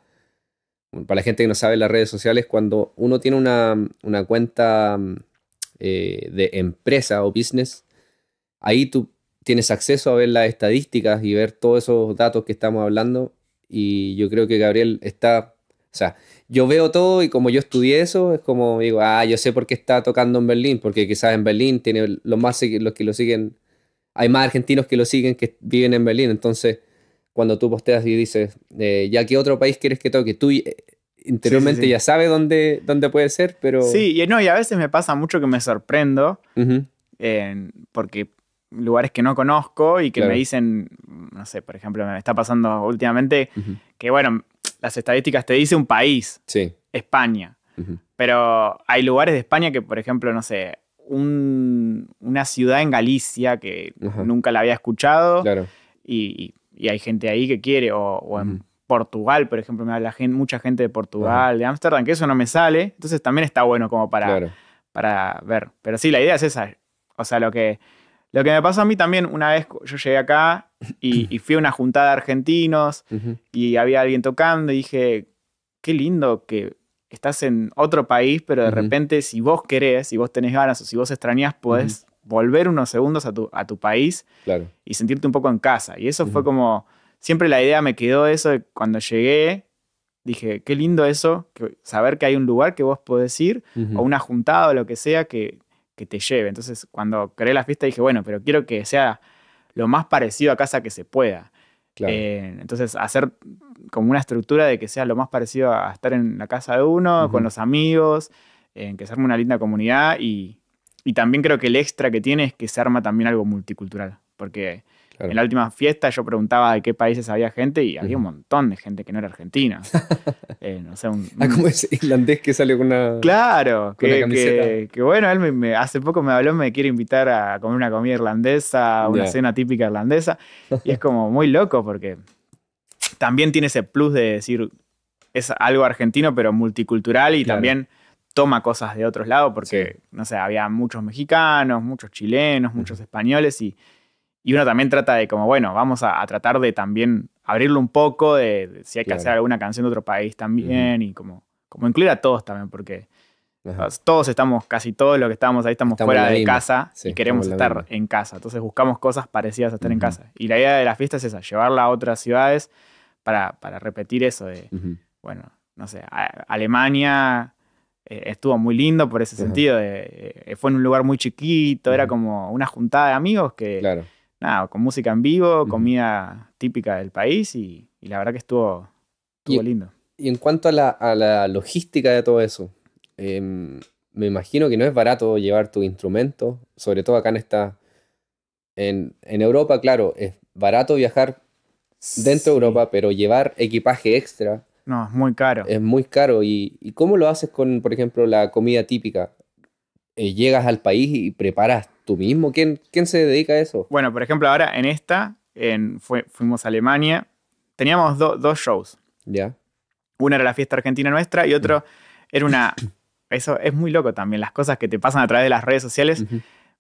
para la gente que no sabe las redes sociales, cuando uno tiene una, cuenta eh, de empresa o business, ahí tú tienes acceso a ver las estadísticas y ver todos esos datos que estamos hablando. Y yo creo que Gabriel está, o sea, yo veo todo y como yo estudié eso, es como digo, ah, yo sé por qué está tocando en Berlín, porque quizás en Berlín tiene los más los que lo siguen, hay más argentinos que lo siguen que viven en Berlín, entonces cuando tú posteas y dices, eh, ya que otro país quieres que toque, tú eh, interiormente ya sabes dónde, dónde puede ser, pero... Sí, y, no, y a veces me pasa mucho que me sorprendo, porque lugares que no conozco y que me dicen, no sé, por ejemplo, me está pasando últimamente que, bueno, las, estadísticas te dice un país. Sí. España. Pero hay lugares de España que, por ejemplo, no sé, una ciudad en Galicia que nunca la había escuchado. Claro. Y, hay gente ahí que quiere. O, en Portugal, por ejemplo, me habla mucha gente de Portugal, de Ámsterdam, que eso no me sale. Entonces también está bueno como para, para ver. Pero sí, la idea es esa. O sea, lo que lo que me pasó a mí también, una vez yo llegué acá y, fui a una juntada de argentinos y había alguien tocando y dije, qué lindo que estás en otro país, pero de repente si vos querés, si vos tenés ganas o si vos extrañás, podés volver unos segundos a tu, país y sentirte un poco en casa. Y eso fue como, siempre la idea me quedó eso de cuando llegué, dije, qué lindo eso, saber que hay un lugar que vos podés ir o una juntada o lo que sea que que te lleve. Entonces, cuando creé la fiesta dije, bueno, pero quiero que sea lo más parecido a casa que se pueda. Eh, entonces, hacer como una estructura de que sea lo más parecido a estar en la casa de uno, con los amigos, en eh, que se arme una linda comunidad y, y, también creo que el extra que tiene es que se arma también algo multicultural, porque en la última fiesta yo preguntaba de qué países había gente y había un montón de gente que no era argentina. eh, no sé, un, ah, como ese irlandés que sale con una. Claro, que, bueno, él me, hace poco me habló, me quiere invitar a comer una comida irlandesa, una cena típica irlandesa. y es como muy loco porque también tiene ese plus de decir, es algo argentino pero multicultural y también toma cosas de otros lados porque, no sé, había muchos mexicanos, muchos chilenos, muchos españoles y y uno también trata de como, bueno, vamos a, tratar de también abrirlo un poco, de, si hay que hacer alguna canción de otro país también y como, como incluir a todos también, porque todos estamos, casi todos los que estamos ahí estamos, fuera de casa y queremos estar en casa. Entonces buscamos cosas parecidas a estar en casa. Y la idea de las fiestas es esa, llevarla a otras ciudades para, repetir eso de, bueno, no sé, Alemania eh, estuvo muy lindo por ese sentido, eh, fue en un lugar muy chiquito, era como una juntada de amigos que... Claro nada, con música en vivo, comida típica del país y, la verdad que estuvo, lindo. Y en cuanto a la, logística de todo eso, em, me imagino que no es barato llevar tu instrumento, sobre todo acá en esta... En, Europa, claro, es barato viajar dentro de Europa, pero llevar equipaje extra... No, es muy caro. Es muy caro. ¿Y, y cómo lo haces con, por ejemplo, la comida típica? Eh, llegas al país y preparas tú mismo? ¿Quién, quién se dedica a eso? Bueno, por ejemplo, ahora en esta en, fuimos a Alemania. Teníamos dos shows. Ya. Una era la fiesta argentina nuestra y otro mm. era una... Eso es muy loco también, las cosas que te pasan a través de las redes sociales.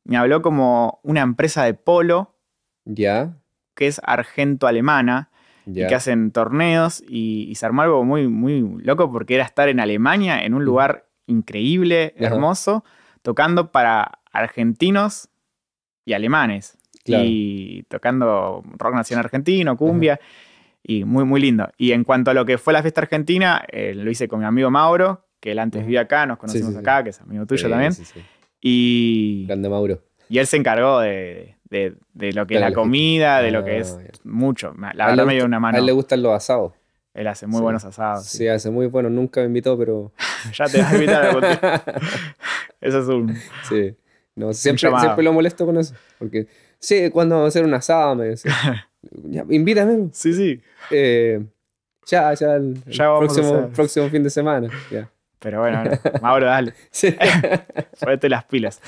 Me habló como una empresa de polo. Ya. Que es argento-alemana. y que hacen torneos y, se armó algo muy, muy loco porque era estar en Alemania, en un lugar increíble, hermoso, tocando para argentinos y alemanes. Y tocando rock nacional argentino, cumbia. Y muy, muy lindo. Y en cuanto a lo que fue la fiesta argentina, eh, lo hice con mi amigo Mauro, que él antes vivía acá, nos conocimos acá, que es amigo tuyo también. Y. Grande Mauro. Y él se encargó de, de, lo que es la comida, de lo que ah, es mucho. La verdad me dio una mano. A él le gustan los asados. Él hace muy buenos asados. Sí. hace muy buenos. Nunca me invitó, pero. ya te vas a invitar Eso es un. Sí. No, siempre, lo molesto con eso. Porque, sí, cuando va a hacer una asado? Me dice. invítame. Sí, sí. Eh, ya, ya, el, próximo, fin de semana. Pero bueno, Mauro, dale. Sí. las pilas.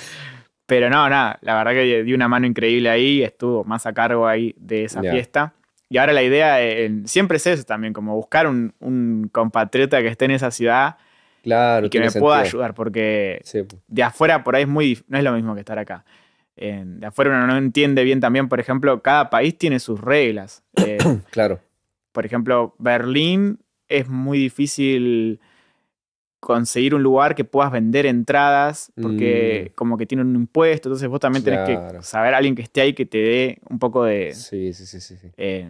Pero no, nada, la verdad que di una mano increíble ahí, estuvo más a cargo ahí de esa fiesta. Y ahora la idea, eh, siempre es eso también, como buscar un, un compatriota que esté en esa ciudad y que me pueda ayudar, porque de afuera por ahí es muy no es lo mismo que estar acá. Eh, de afuera uno no entiende bien también, por ejemplo, cada país tiene sus reglas. Eh, claro. Por ejemplo, Berlín es muy difícil conseguir un lugar que puedas vender entradas porque mm. como que tiene un impuesto, entonces vos también tenés que saber a alguien que esté ahí que te dé un poco de, sí, sí, sí, eh,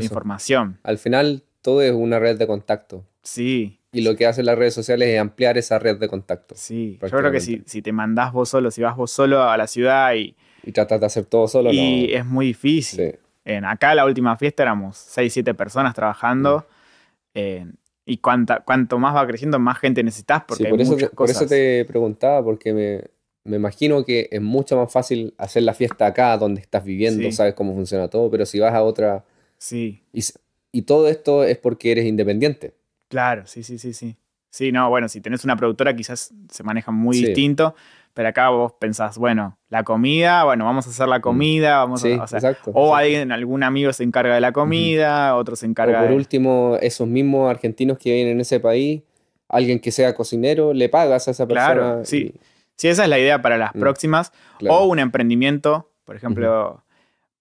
información. Al final todo es una red de contacto. Sí. Y lo que hacen las redes sociales es ampliar esa red de contacto. Sí, yo creo que si, te mandás vos solo, si vas vos solo a la ciudad y... Y tratas de hacer todo solo. Y es muy difícil. En, acá la última fiesta éramos 6, 7 personas trabajando. Mm. y cuanto más va creciendo, más gente necesitas porque por, hay eso te, por eso te preguntaba, porque me, imagino que es mucho más fácil hacer la fiesta acá, donde estás viviendo, sabes cómo funciona todo, pero si vas a otra... Sí. Y, y todo esto es porque eres independiente. Claro, sí, sí, sí, sí. Sí, no, bueno, si tenés una productora quizás se maneja muy distinto, pero acá vos pensás, bueno, la comida, bueno, vamos a hacer la mm. comida, vamos a, o, sea, exacto, o alguien, algún amigo se encarga de la comida, otro se encarga. O por último, esos mismos argentinos que vienen en ese país, alguien que sea cocinero, le pagas a esa persona. Claro, sí. Sí, esa es la idea para las mm, próximas. O un emprendimiento, por ejemplo,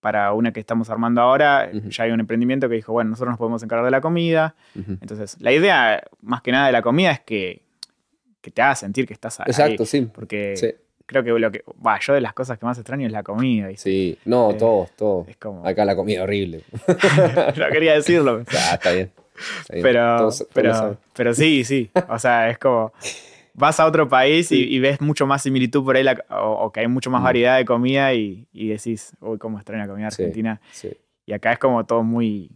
para una que estamos armando ahora, ya hay un emprendimiento que dijo, bueno, nosotros nos podemos encargar de la comida. Entonces, la idea más que nada de la comida es que, te haga sentir que estás ahí. Exacto, sí. Porque creo que lo que, yo de las cosas que más extraño es la comida. Sí, no, eh, todos, todos. Acá la comida horrible. no quería decirlo. ah, está bien. Pero, pero, pero sí, sí. O sea, es como vas a otro país y, ves mucho más similitud por ahí, o, que hay mucho más mm. variedad de comida y, decís, uy, cómo extraña la comida argentina. Y acá es como todo muy...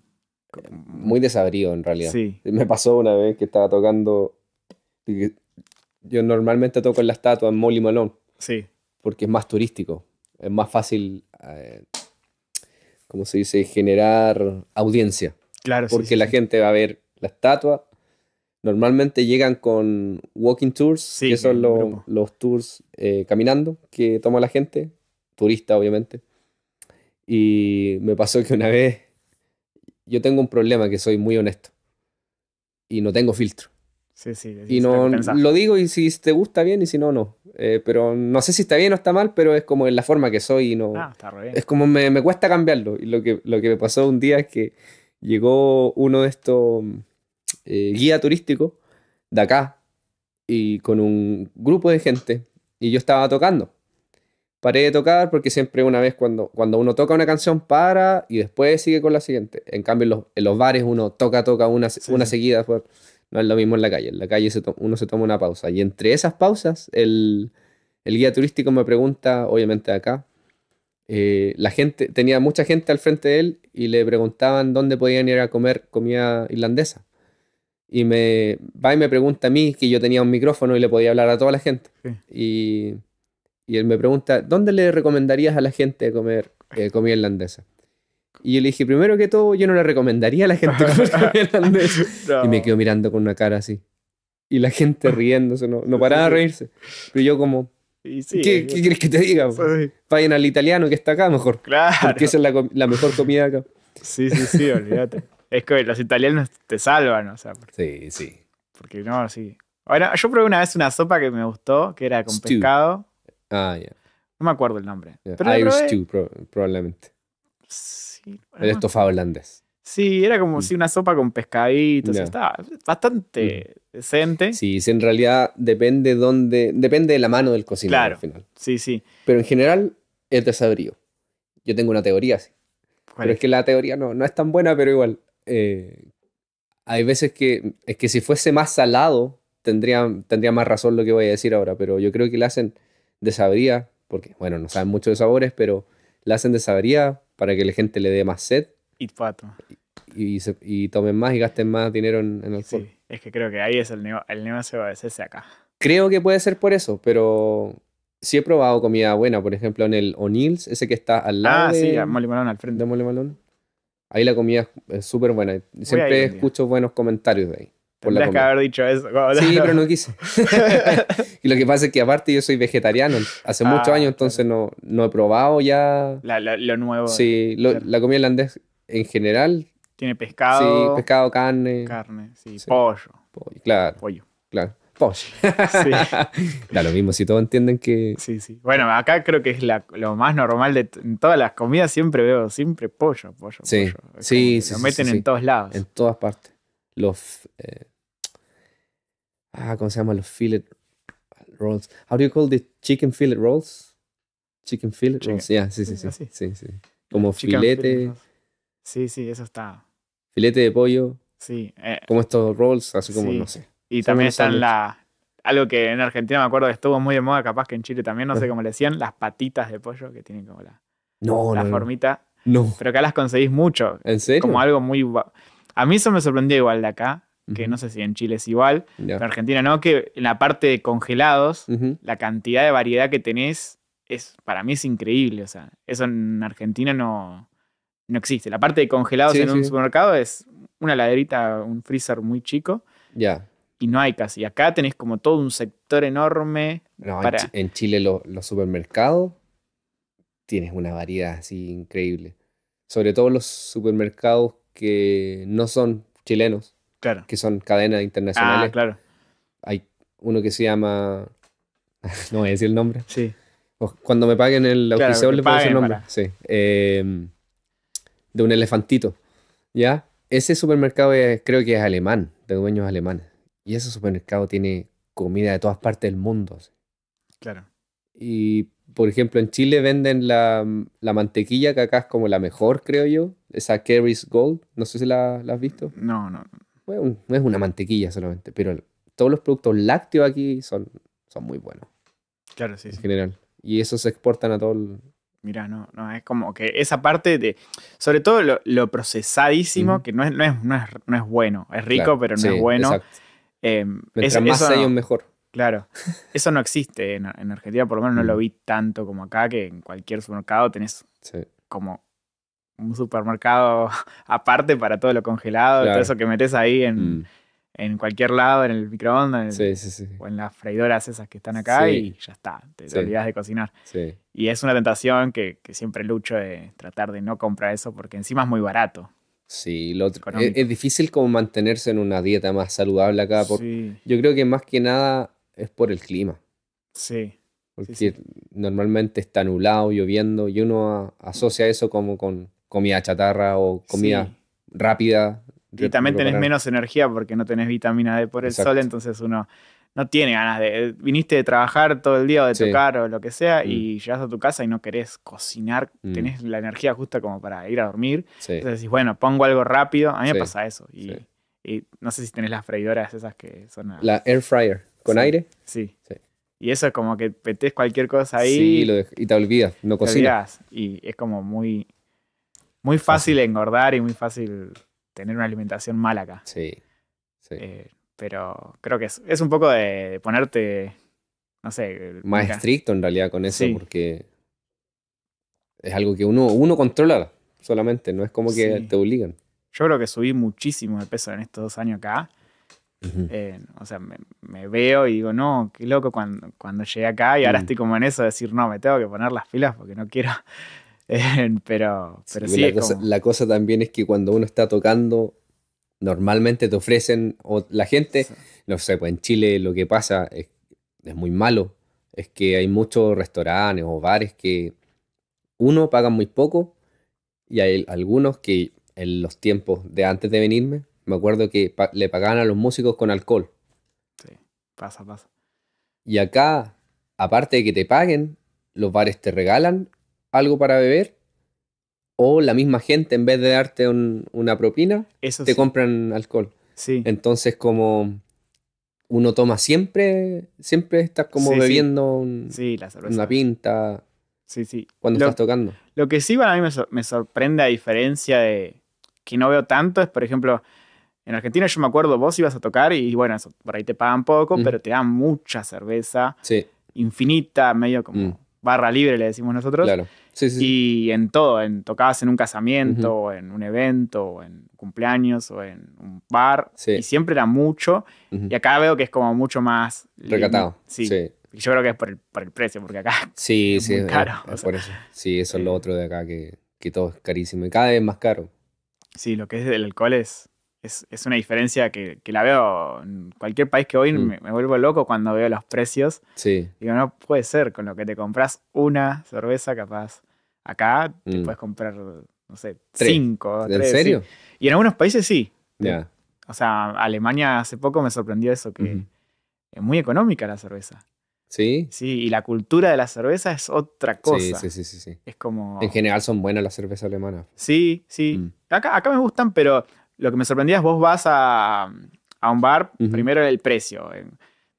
Muy desabrido en realidad. Me pasó una vez que estaba tocando... Yo normalmente toco en la estatua en Molly Malón, Sí. Porque es más turístico. Es más fácil, eh, ¿cómo se dice?, generar audiencia. Claro, Porque la gente va a ver la estatua Normalmente llegan con walking tours, que son los tours eh, caminando que toma la gente, turista obviamente. Y me pasó que una vez yo tengo un problema que soy muy honesto y no tengo filtro. Sí, sí, y no lo digo y si te gusta bien y si no, no. Eh, pero no sé si está bien o está mal, pero es como en la forma que soy y no... Ah, está bien. Es como me, me, cuesta cambiarlo. Y lo que, lo que me pasó un día es que llegó uno de estos eh, guía turístico de acá y con un grupo de gente y yo estaba tocando. Paré de tocar porque siempre una vez cuando, cuando uno toca una canción para y después sigue con la siguiente. En cambio en los, bares uno toca, toca una, seguida. Pues, no es lo mismo en la calle. En la calle uno se toma una pausa. Y entre esas pausas el, el guía turístico me pregunta, obviamente acá, eh, la gente, tenía mucha gente al frente de él y le preguntaban dónde podían ir a comer comida irlandesa y me va y me pregunta a mí que yo tenía un micrófono y le podía hablar a toda la gente. Y, y, él me pregunta, ¿dónde le recomendarías a la gente comer eh, comida irlandesa? Y yo le dije, primero que todo, yo no le recomendaría a la gente comer comida irlandesa. Y me quedo mirando con una cara así. Y la gente riéndose, no, no paraba de reírse. Pero yo como, ¿Qué, eh, ¿Qué, quieres que te diga? Vayan al italiano que está acá mejor. Claro. Porque esa es la, la mejor comida acá. Sí, sí, sí, olvídate. Es que los italianos te salvan, o sea. sí, sí. Porque no, sí. Bueno, yo probé una vez una sopa que me gustó, que era con pescado. Ah, ya. No me acuerdo el nombre. Irish stew, probablemente. Sí. el estofado holandés. Sí, era como mm. si una sopa con pescaditos. Estaba bastante mm. decente. Sí, en realidad depende dónde, depende de la mano del cocinero al final. Sí, sí. Pero en general es desabrido. Yo tengo una teoría así. Pero es? que la teoría no es tan buena, pero igual. Eh, hay veces que, es que si fuese más salado, tendría, tendría más razón lo que voy a decir ahora, pero yo creo que la hacen de sabría, porque, bueno, no saben mucho de sabores, pero la hacen de sabría para que la gente le dé más sed. Y Y, tomen más y gasten más dinero en, el alcohol. es que creo que ahí es el, negocio el negocio a ese acá. Creo que puede ser por eso, pero si he probado comida buena, por ejemplo, en el O'Neill's, ese que está al lado. Ah, sí, al frente. De Molly Malone. Ahí la comida es súper buena. Siempre escucho buenos comentarios de ahí. Por que haber dicho eso. Sí, pero no quise. y lo que pasa es que aparte yo soy vegetariano hace ah, muchos años, entonces no, no he probado ya... lo nuevo. Sí, la comida holandesa en general... Tiene pescado. Sí, pescado, carne. Carne, sí. Pollo. pollo. Claro. Pollo. Claro pollo Sí. da lo mismo, si todos entienden que. Sí, sí. Bueno, acá creo que es lo más normal de todas las comidas, siempre veo siempre pollo, pollo, sí. sí, sí, Lo meten en todos lados. En todas partes. Los. Eh, ah, ¿cómo se llama Los fillet rolls. How do you call the chicken fillet rolls? Chicken fillet rolls. Yeah, sí, sí, sí, ah, sí. Como filete. sí, sí, eso está. Filete de pollo. Sí. Eh, como estos rolls, así como, no sé. Y también están la algo que en Argentina me acuerdo que estuvo muy de moda, capaz que en Chile también, no ah. sé cómo le decían, las patitas de pollo que tienen como la, no, la formita. No. Pero acá las conseguís mucho. ¿En serio? Como algo muy. A mí eso me sorprendió igual de acá, que no sé si en Chile es igual, en Argentina no, que en la parte de congelados, la cantidad de variedad que tenés es, para mí es increíble. O sea, eso en Argentina no, no existe. La parte de congelados en un supermercado es una laderita, un freezer muy chico. Ya y no hay casi. Acá tenés como todo un sector enorme. para... en, Chile los supermercados tienes una variedad así increíble. Sobre todo los supermercados que no son chilenos, que son cadenas internacionales. Ah, claro. Hay uno que se llama. no voy a decir el nombre. Sí. Cuando me paguen el auspiciador le puedo decir el nombre. Sí. Em, de un elefantito. ¿Ya? Ese supermercado creo que es alemán, de dueños alemanes. Y ese supermercado tiene comida de todas partes del mundo. Claro. Y, por ejemplo, en Chile venden mm, la, mantequilla, que acá es como la mejor, creo yo. Esa Kerry's Gold. No sé si la, has visto. No, no. no es una mantequilla solamente, pero todos los productos lácteos aquí son, son muy buenos. Claro, sí. En general. Y esos se exportan a todo el... Mira, no, no, es como que esa parte de, sobre todo lo, procesadísimo, que no es, no es, bueno, es rico, pero no es bueno. Eh, más hay mejor. Claro, eso no existe en, Argentina, por lo menos no lo mm. vi tanto como acá, que en cualquier supermercado tenés como un supermercado aparte para todo lo congelado, todo eso que metes ahí mm. en, cualquier lado, en el microondas, o en las freidoras esas que están acá y ya está, te, de cocinar. Y es una tentación que, que siempre lucho de tratar de no comprar eso porque encima es muy barato. Sí, lo e, es, difícil como mantenerse en una dieta más saludable acá. Por, Yo creo que más que nada es por el clima. Sí. Porque normalmente está nublado, lloviendo, y uno asocia eso como con comida chatarra o comida rápida. Y también tenés menos energía porque no tenés vitamina D por el sol, entonces uno no tiene ganas de. Viniste de trabajar todo el día o de tocar o lo que sea mm. y llegas a tu casa y no querés cocinar, mm. tenés la energía justa como para ir a dormir. Entonces decís, bueno, pongo algo rápido. A mí me pasa eso. Y, no sé si tenés las freidoras esas que son. La air fryer, ¿con aire? Sí. Y eso es como que petés cualquier cosa ahí. Sí, lo y te olvidas, no cocinas. Y es como muy, muy fácil, engordar y muy fácil tener una alimentación mala acá. Sí. sí. Eh, pero creo que es, es un poco de ponerte, no sé. Más estricto en realidad con eso, porque es algo que uno, uno controla solamente, no es como que te obligan. Yo creo que subí muchísimo de peso en estos dos años acá. Eh, o sea, me, veo y digo, no, qué loco cuando, cuando llegué acá y ahora mm. estoy como en eso de decir, no, me tengo que poner las pilas porque no quiero. Eh, pero, sí, la, cosa, también es que cuando uno está tocando, normalmente te ofrecen la gente, no sé, pues en Chile lo que pasa es, es, muy malo, es que hay muchos restaurantes o bares que uno paga muy poco y hay algunos que en los tiempos de antes de venirme, me acuerdo que le pagaban a los músicos con alcohol. Sí, pasa, pasa. Y acá, aparte de que te paguen, los bares te regalan algo para beber o la misma gente, en vez de darte una propina, te compran alcohol. Sí. Entonces, como uno toma siempre, siempre estás como bebiendo una pinta. Sí, sí. Cuando estás tocando. Lo que sí, para mí me, sorprende, a diferencia de que no veo tanto, es, por ejemplo, en Argentina yo me acuerdo, vos ibas a tocar y bueno, por ahí te pagan poco, pero te dan mucha cerveza. Infinita, medio como mm. barra libre, le decimos nosotros. Claro. Y en todo, en, tocabas en un casamiento, o en un evento, o en cumpleaños, o en un bar. Y siempre era mucho. Y acá veo que es como mucho más... Recatado. Sí. yo creo que es por el, precio, porque acá sí, es caro. eso. Sí, eso es lo otro de acá, que, que todo es carísimo. Y cada vez más caro. Sí, lo que es del alcohol es es, una diferencia que, la veo en cualquier país que voy, mm. me, vuelvo loco cuando veo los precios. Sí. Digo, no puede ser, con lo que te compras una cerveza capaz. Acá te mm. puedes comprar, no sé, cinco. ¿En serio? Y en algunos países sí. O sea, Alemania hace poco me sorprendió eso, que es muy económica la cerveza. Sí. Sí, y la cultura de la cerveza es otra cosa. Sí, sí, sí, sí. Es como... En general son buenas las cervezas alemanas. Sí, sí. Mm. Acá, acá me gustan, pero lo que me sorprendía es vos vas a, un bar, primero el precio. Eh,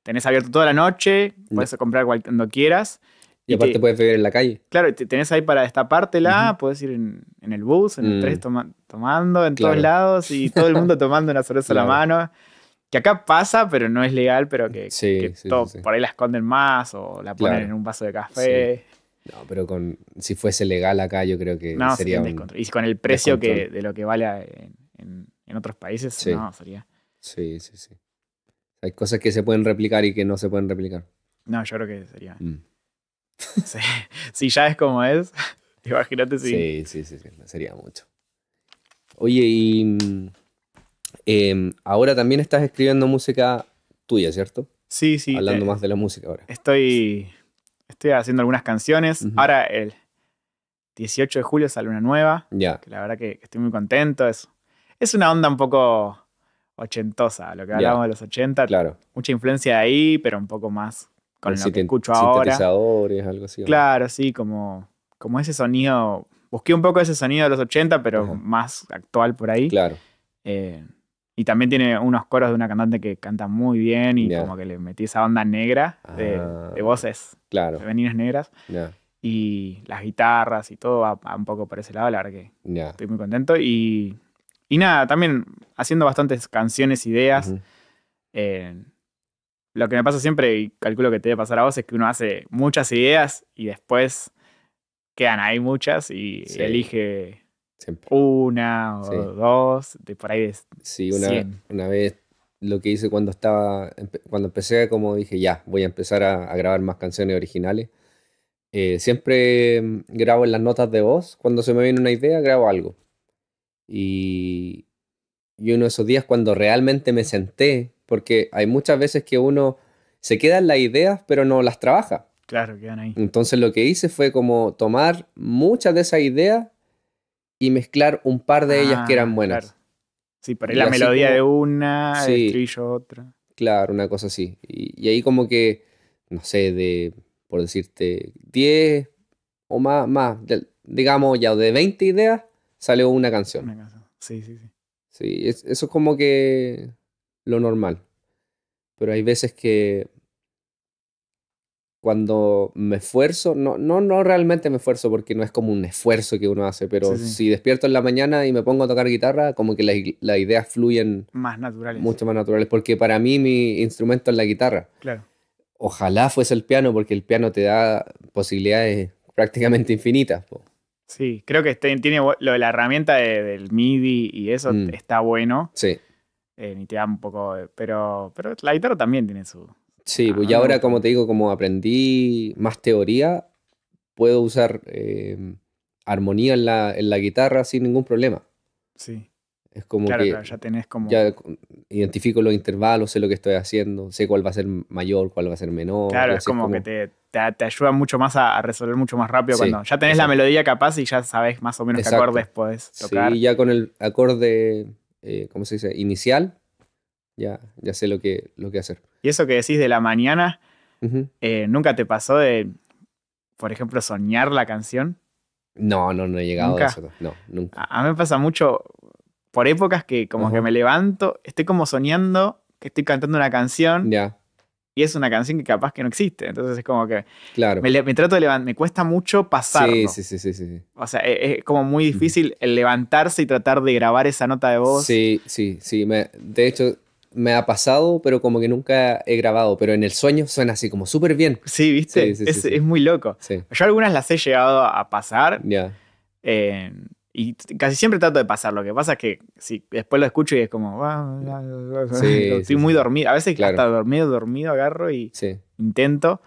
tenés abierto toda la noche, puedes comprar cuando quieras. Y, aparte puedes beber en la calle. Claro, tenés ahí para destapártela, parte, puedes ir en, el bus, en el mm. tren tomando, en todos lados y todo el mundo tomando una cerveza a la mano. Que acá pasa, pero no es legal, pero que, por ahí la esconden más o la ponen en un vaso de café. No, pero con, si fuese legal acá yo creo que sería un Y con el precio que, de lo que vale en, en, otros países, no, sería. Sí, sí, sí. Hay cosas que se pueden replicar y que no se pueden replicar. No, yo creo que sería. Mm. Sí. si ya es como es, imagínate si. Sí, sí, sí, sería mucho. Oye, y mm, em, ahora también estás escribiendo música tuya, ¿cierto? Sí, sí. Hablando más de la música ahora. Estoy, estoy haciendo algunas canciones. Ahora el 18 de julio sale una nueva. Ya. la verdad que estoy muy contento. Es es una onda un poco ochentosa, lo que hablábamos de los 80. Claro. Mucha influencia de ahí, pero un poco más con lo que escucho ahora. algo así. Claro, sí, como, como ese sonido. Busqué un poco ese sonido de los 80, pero más actual por ahí. Claro. Eh, y también tiene unos coros de una cantante que canta muy bien y como que le metí esa onda negra de, ah. de voces claro. femeninas negras. Y las guitarras y todo va, un poco por ese lado, la verdad que estoy muy contento. Y y nada, también haciendo bastantes canciones, ideas. Eh, lo que me pasa siempre, y calculo que te debe pasar a vos, es que uno hace muchas ideas y después quedan ahí muchas y se elige una o dos, de por ahí de Sí, una, vez lo que hice cuando estaba, cuando empecé, como dije, ya, voy a empezar a, grabar más canciones originales. Eh, siempre mm, grabo en las notas de voz, cuando se me viene una idea, grabo algo. Y, uno de esos días cuando realmente me senté, porque hay muchas veces que uno se en las ideas, pero no las trabaja. Claro, quedan ahí. Entonces lo que hice fue como tomar muchas de esas ideas y mezclar un par de ellas que eran ah, buenas. Sí, para la melodía de una, el trillo otra. Claro, una cosa así. Y, ahí como que, no sé, de, por decirte, 10 o más, más digamos ya de 20 ideas, sale una canción. Sí, sí, sí. Sí, eso es como que lo normal. Pero hay veces que cuando me esfuerzo, no, no, no realmente me esfuerzo porque no es como un esfuerzo que uno hace, pero si despierto en la mañana y me pongo a tocar guitarra, como que las ideas fluyen. Más naturales. Mucho más naturales, porque para mí mi instrumento es la guitarra. Claro. Ojalá fuese el piano, porque el piano te da posibilidades prácticamente infinitas. Sí, creo que este, tiene lo de la herramienta del MIDI y eso mm. está bueno. Sí. Eh, te un poco. pero, pero la guitarra también tiene su. Sí, pues ah, ya ahora, como te digo, como aprendí más teoría, puedo usar eh, armonía en la, en la guitarra sin ningún problema. Sí. Es como que ya tenés como... Ya identifico los intervalos, sé lo que estoy haciendo, sé cuál va a ser mayor, cuál va a ser menor. Claro, es como, que te, ayuda mucho más a, resolver mucho más rápido cuando ya tenés la melodía capaz y ya sabés más o menos qué acordes puedes tocar. Sí, ya con el acorde, eh, ¿cómo se dice? Inicial, ya, ya sé lo que, lo que hacer. Y eso que decís de la mañana, eh, ¿nunca te pasó de, por ejemplo, soñar la canción? No, no, no he llegado a eso. No, nunca. a mí me pasa mucho por épocas que como que me levanto, estoy como soñando que estoy cantando una canción. Ya. Y es una canción que capaz que no existe. Entonces es como que. Claro. Me, trato de levantar. Me cuesta mucho pasar Sí, sí, sí, sí. sí. O sea, e, es, como muy difícil levantarse y tratar de grabar esa nota de voz. Sí, sí, sí. Me, de hecho, me ha pasado, pero como que nunca he grabado. Pero en el sueño suena así como súper bien. Sí, ¿viste? es, muy loco. Yo algunas las he llegado a pasar. Ya. Eh, y casi siempre trato de pasar. Lo que pasa es que si después lo escucho y es como. Ah, ah, ah, estoy muy dormido. A veces claro. hasta dormido, dormido agarro y intento.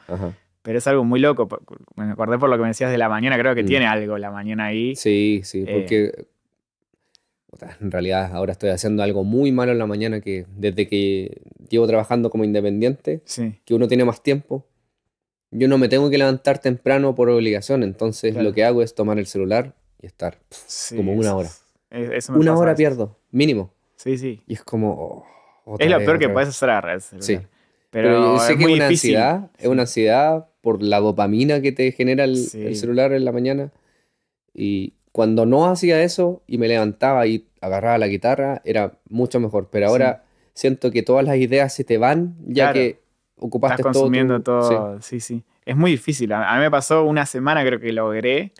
Pero es algo muy loco. Me acordé por lo que me decías de la mañana. Creo que mm. tiene algo la mañana ahí. Sí, sí. Eh, porque en realidad ahora estoy haciendo algo muy malo en la mañana que desde que llevo trabajando como independiente, que uno tiene más tiempo, yo no me tengo que levantar temprano por obligación, entonces lo que hago es tomar el celular y estar como una hora. una hora pierdo, mínimo. Sí, sí. Y es como. Oh, es lo peor que puedes hacer a red Sí. Pero, es una ansiedad, es una ansiedad por la dopamina que te genera el, celular en la mañana. Y cuando no hacía eso y me levantaba y agarraba la guitarra, era mucho mejor. Pero ahora siento que todas las ideas se te van ya que ocupaste Estás consumiendo todo. sí. sí, Es muy difícil. A mí me pasó una semana, creo que logré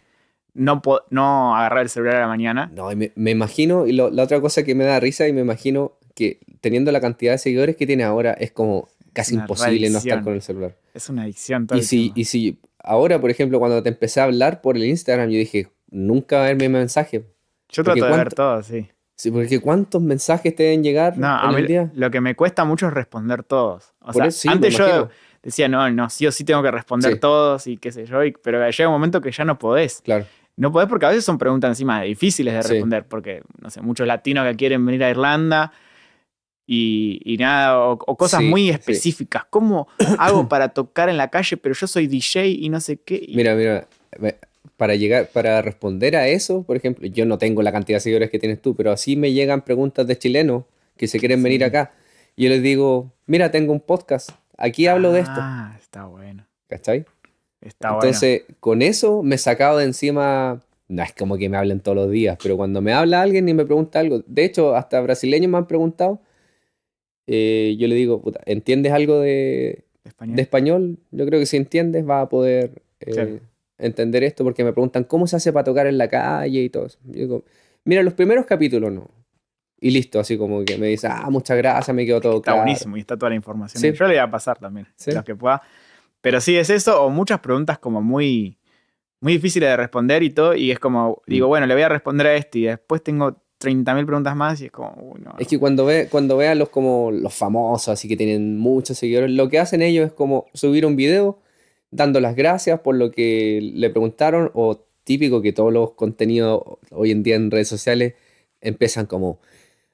no, no agarrar el celular a la mañana. No, me, me imagino, y la otra cosa que me da risa y me imagino que teniendo la cantidad de seguidores que tiene ahora es como casi imposible no estar con el celular. Es una adicción. y, si, y si ahora, por ejemplo, cuando te empecé a hablar por el Instagram, yo dije, nunca va a haber mi mensaje. Yo trato de ver todo, sí. Sí, porque ¿cuántos mensajes te deben llegar no, a mí Lo que me cuesta mucho es responder todos. O sea, antes yo decía, no, no, sí o sí tengo que responder todos y qué sé yo, pero llega un momento que ya no podés. Claro. No podés porque a veces son preguntas encima difíciles de responder, porque, no sé, muchos latinos que quieren venir a Irlanda y, nada, o, cosas muy específicas. ¿Cómo hago para tocar en la calle, pero yo soy DJ y no sé qué? Mira, mira, para llegar, para responder a eso, por ejemplo, yo no tengo la cantidad de seguidores que tienes tú, pero así me llegan preguntas de chilenos que se quieren venir acá. Y yo les digo, mira, tengo un podcast, aquí hablo de esto. Ah, está bueno. ¿Cachai? Entonces, con eso me he sacado de encima. No es como que me hablen todos los días, pero cuando me habla alguien y me pregunta algo, de hecho, hasta brasileños me han preguntado, eh, yo le digo, ¿entiendes algo de, ¿Español? de español? Yo creo que si entiendes va a poder eh, entender esto, porque me preguntan cómo se hace para tocar en la calle y todo eso. digo, mira, los primeros capítulos no. Y listo, así como que me dice, ah, muchas gracias, me quedó todo Está buenísimo y está toda la información. Sí. Yo le voy a pasar también, sí. los que pueda. Pero sí, es eso, o muchas preguntas como muy, muy difíciles de responder y todo, y es como, mm. digo, bueno, le voy a responder a este, y después tengo 30.000 preguntas más y es como, Es que cuando ve, cuando vean los como los famosos, así que tienen muchos seguidores, lo que hacen ellos es como subir un video dando las gracias por lo que le preguntaron o típico que todos los contenidos hoy en día en redes sociales empiezan como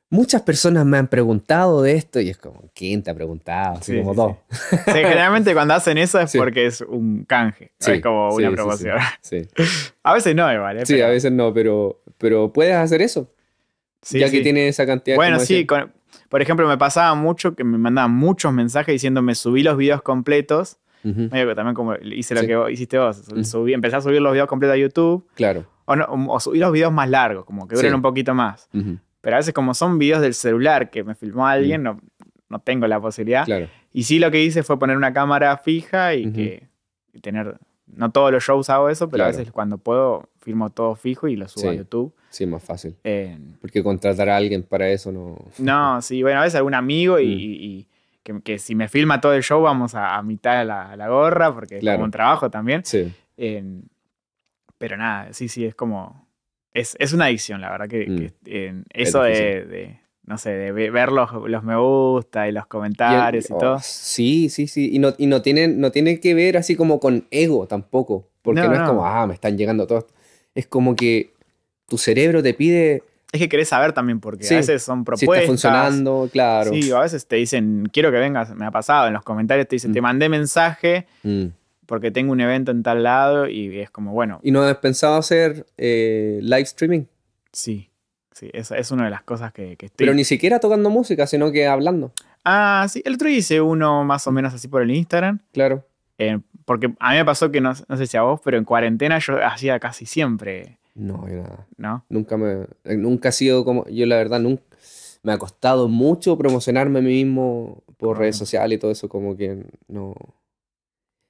Muchas personas me han preguntado de esto y es como, ¿quién te ha preguntado? Así sí, como generalmente cuando hacen eso es porque es un canje, es como una promoción. a veces no, vale ¿eh? Sí, a veces no, pero, pero puedes hacer eso. ya que tiene esa cantidad. Bueno, sí, por ejemplo, me pasaba mucho que me mandaban muchos mensajes diciéndome subí los videos completos. también como hice lo que hiciste vos. Subí, a subir los videos completos a YouTube. Claro. O, no, subí los videos más largos, como que duren un poquito más. Pero a veces como son videos del celular que me filmó alguien, mm. no, no tengo la posibilidad. Y sí lo que hice fue poner una cámara fija y que tener... No todos los shows hago eso, pero a veces cuando puedo firmo todo fijo y lo subo a YouTube. Sí, más fácil. Porque contratar a alguien para eso no... No, sí, bueno, a veces algún amigo y, mm. que, si me filma todo el show vamos a, mitad la, a la, gorra porque es como un trabajo también. Sí. pero nada, sí, sí, es como es, una adicción, la verdad, que, mm. eso de, no sé, de ver los, me gusta y los comentarios y, todo. Oh, sí, sí, sí, y no, y no tiene, no tiene que ver así como con ego tampoco, porque no, es como, ah, me están llegando todos. Es como que tu cerebro te pide... Es que querés saber también porque a veces son propuestas. Sí, funcionando, claro. Sí, a veces te dicen, quiero que vengas, me ha pasado, en los comentarios te dicen, mm. te mandé mensaje, mm porque tengo un evento en tal lado y es como, bueno. ¿Y no has pensado hacer eh, live streaming? Sí, sí, esa es una de las cosas que, estoy. Pero ni siquiera tocando música, sino que hablando. Ah, sí, el otro hice uno más o mm. menos así por el Instagram. Claro. Eh, porque a mí me pasó que no, sé si a vos, pero en cuarentena yo hacía casi siempre. No, nada. Nunca me. Eh, nunca ha sido como. Yo la verdad nunca. Me ha costado mucho promocionarme a mí mismo por ah. redes sociales y todo eso, como que no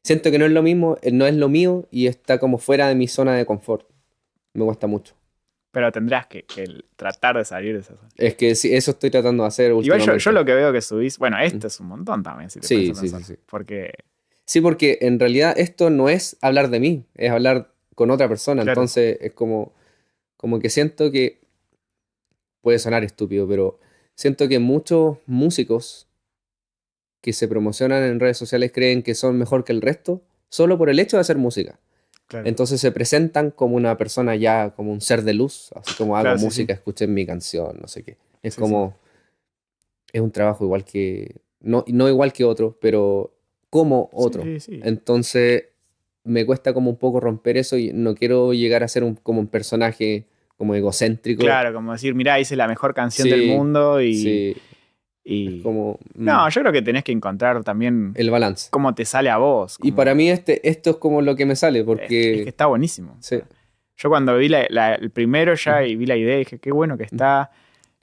siento que no es lo mismo, eh, no es lo mío y está como fuera de mi zona de confort. Me cuesta mucho. Pero tendrás que, tratar de salir de esa zona. Es que sí, eso estoy tratando de hacer. y yo, yo, lo que veo que subís, bueno, esto mm. es un montón también, si te sí, sí, sí, Porque... Sí, porque en realidad esto no es hablar de mí, es hablar con otra persona. Entonces es como, como que siento que, puede sonar estúpido, pero siento que muchos músicos que se promocionan en redes sociales creen que son mejor que el resto solo por el hecho de hacer música. Entonces se presentan como una persona ya, como un ser de luz, así como hago música, escuchen mi canción, no sé qué. Es como, es un trabajo igual que, no, no igual que otro, pero como otro. Entonces me cuesta como un poco romper eso y no quiero llegar a ser un, como un personaje como egocéntrico. Claro, como decir, mira, hice la mejor canción del mundo y no, mm. yo creo que tenés que encontrar también el balance. Cómo te sale a vos. Y para mí este, esto es como lo que me sale, porque... está buenísimo. Yo cuando vi el primero ya y vi la idea, dije, qué bueno que está.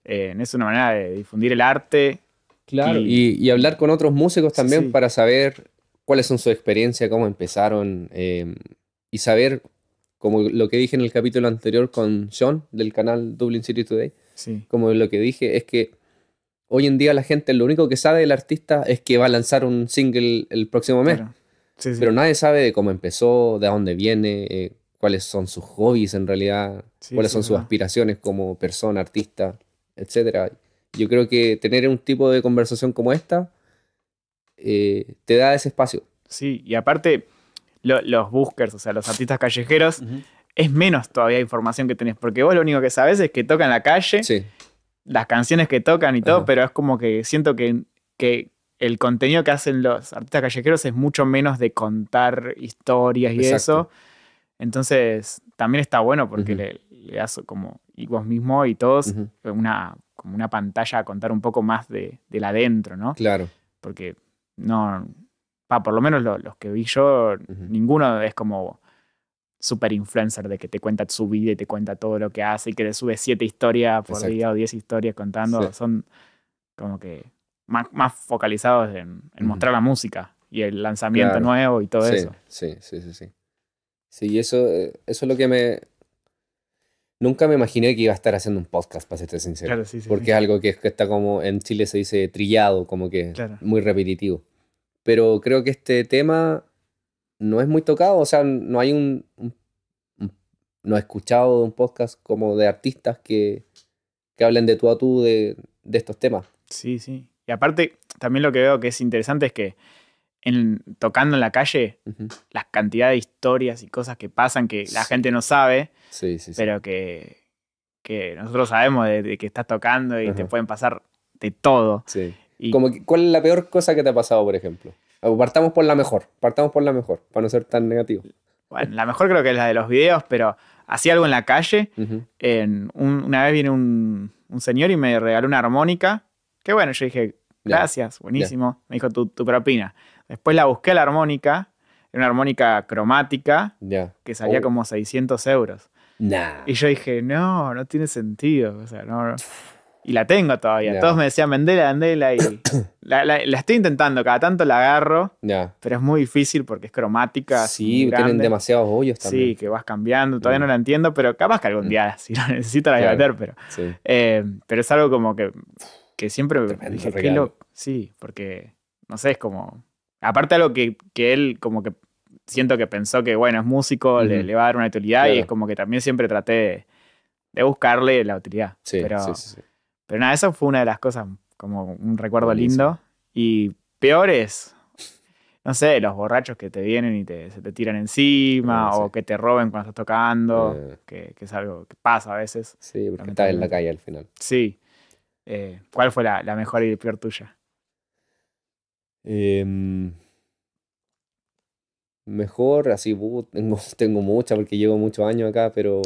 Eh, es una manera de difundir el arte. Claro. Y, hablar con otros músicos también para saber cuáles son sus experiencias, cómo empezaron. Em, y saber, como lo que dije en el capítulo anterior con John del canal Dublin City Today, como lo que dije es que hoy en día la gente lo único que sabe del artista es que va a lanzar un single el próximo mes. Pero nadie sabe de cómo empezó, de dónde viene, eh, cuáles son sus hobbies en realidad, cuáles son sus aspiraciones como persona, artista, etc. Yo creo que tener un tipo de conversación como esta eh, te da ese espacio. Sí, y aparte los buskers, o sea, los artistas callejeros, es menos todavía información que tenés, porque vos lo único que sabes es que tocan la calle las canciones que tocan y todo, pero es como que siento que, que, el contenido que hacen los artistas callejeros es mucho menos de contar historias y eso. Entonces, también está bueno porque le, le, como, y vos mismo y todos, una, como una pantalla a contar un poco más de, del adentro, ¿no? Claro. Porque no, pa, por lo menos los que vi yo, ninguno es como super influencer de que te cuenta su vida y te cuenta todo lo que hace y que le sube siete historias por día o diez historias contando, son como que más, focalizados en, mostrar la música y el lanzamiento nuevo y todo eso. Sí, sí, sí, sí. Sí, eso, eh, eso es lo que me... Nunca me imaginé que iba a estar haciendo un podcast, para ser sincero. porque es algo que, está como en Chile se dice trillado, como que muy repetitivo. Pero creo que este tema no es muy tocado, o sea, no hay un, no he escuchado un podcast como de artistas que, que hablen de tú a tú de, estos temas. Sí, sí. Y aparte, también lo que veo que es interesante es que en, tocando en la calle, las cantidades de historias y cosas que pasan que la gente no sabe, sí, sí, pero que, que, nosotros sabemos de, que estás tocando y te pueden pasar de todo. Y, Como ¿Cuál es la peor cosa que te ha pasado, por ejemplo? Partamos por la mejor, partamos por la mejor, para no ser tan negativo. Bueno, la mejor creo que es la de los videos, pero hacía algo en la calle. en una vez viene un, señor y me regaló una armónica, que bueno, yo dije, gracias, buenísimo, me dijo tu, propina. Después la busqué la armónica, era una armónica cromática, que salía oh. como 600 euros. Y yo dije, no, no tiene sentido, o sea, no y la tengo todavía. Todos me decían, vendela, vendela. Y la, estoy intentando, cada tanto la agarro. Pero es muy difícil porque es cromática. Sí, tienen demasiados hoyos también. Sí, que vas cambiando. Todavía mm. no la entiendo, pero capaz que algún mm. día si la necesito la voy a meter. Pero, eh, pero es algo como que, siempre dije, Sí, porque no sé, es como. Aparte, de algo que, él como que siento que pensó que, bueno, es músico, le, va a dar una utilidad y es como que también siempre traté de, buscarle la utilidad. pero, sí, sí, sí. Pero nada, eso fue una de las cosas, como un recuerdo lindo. Y peores, no sé, los borrachos que te vienen y te, se te tiran encima, ah, o que te roben cuando estás tocando, eh. que, es algo que pasa a veces. Sí, porque estás en la calle al final. Sí. Eh, ¿Cuál fue la, mejor y peor tuya? Em, mejor, así, tengo, tengo muchas porque llevo muchos años acá, pero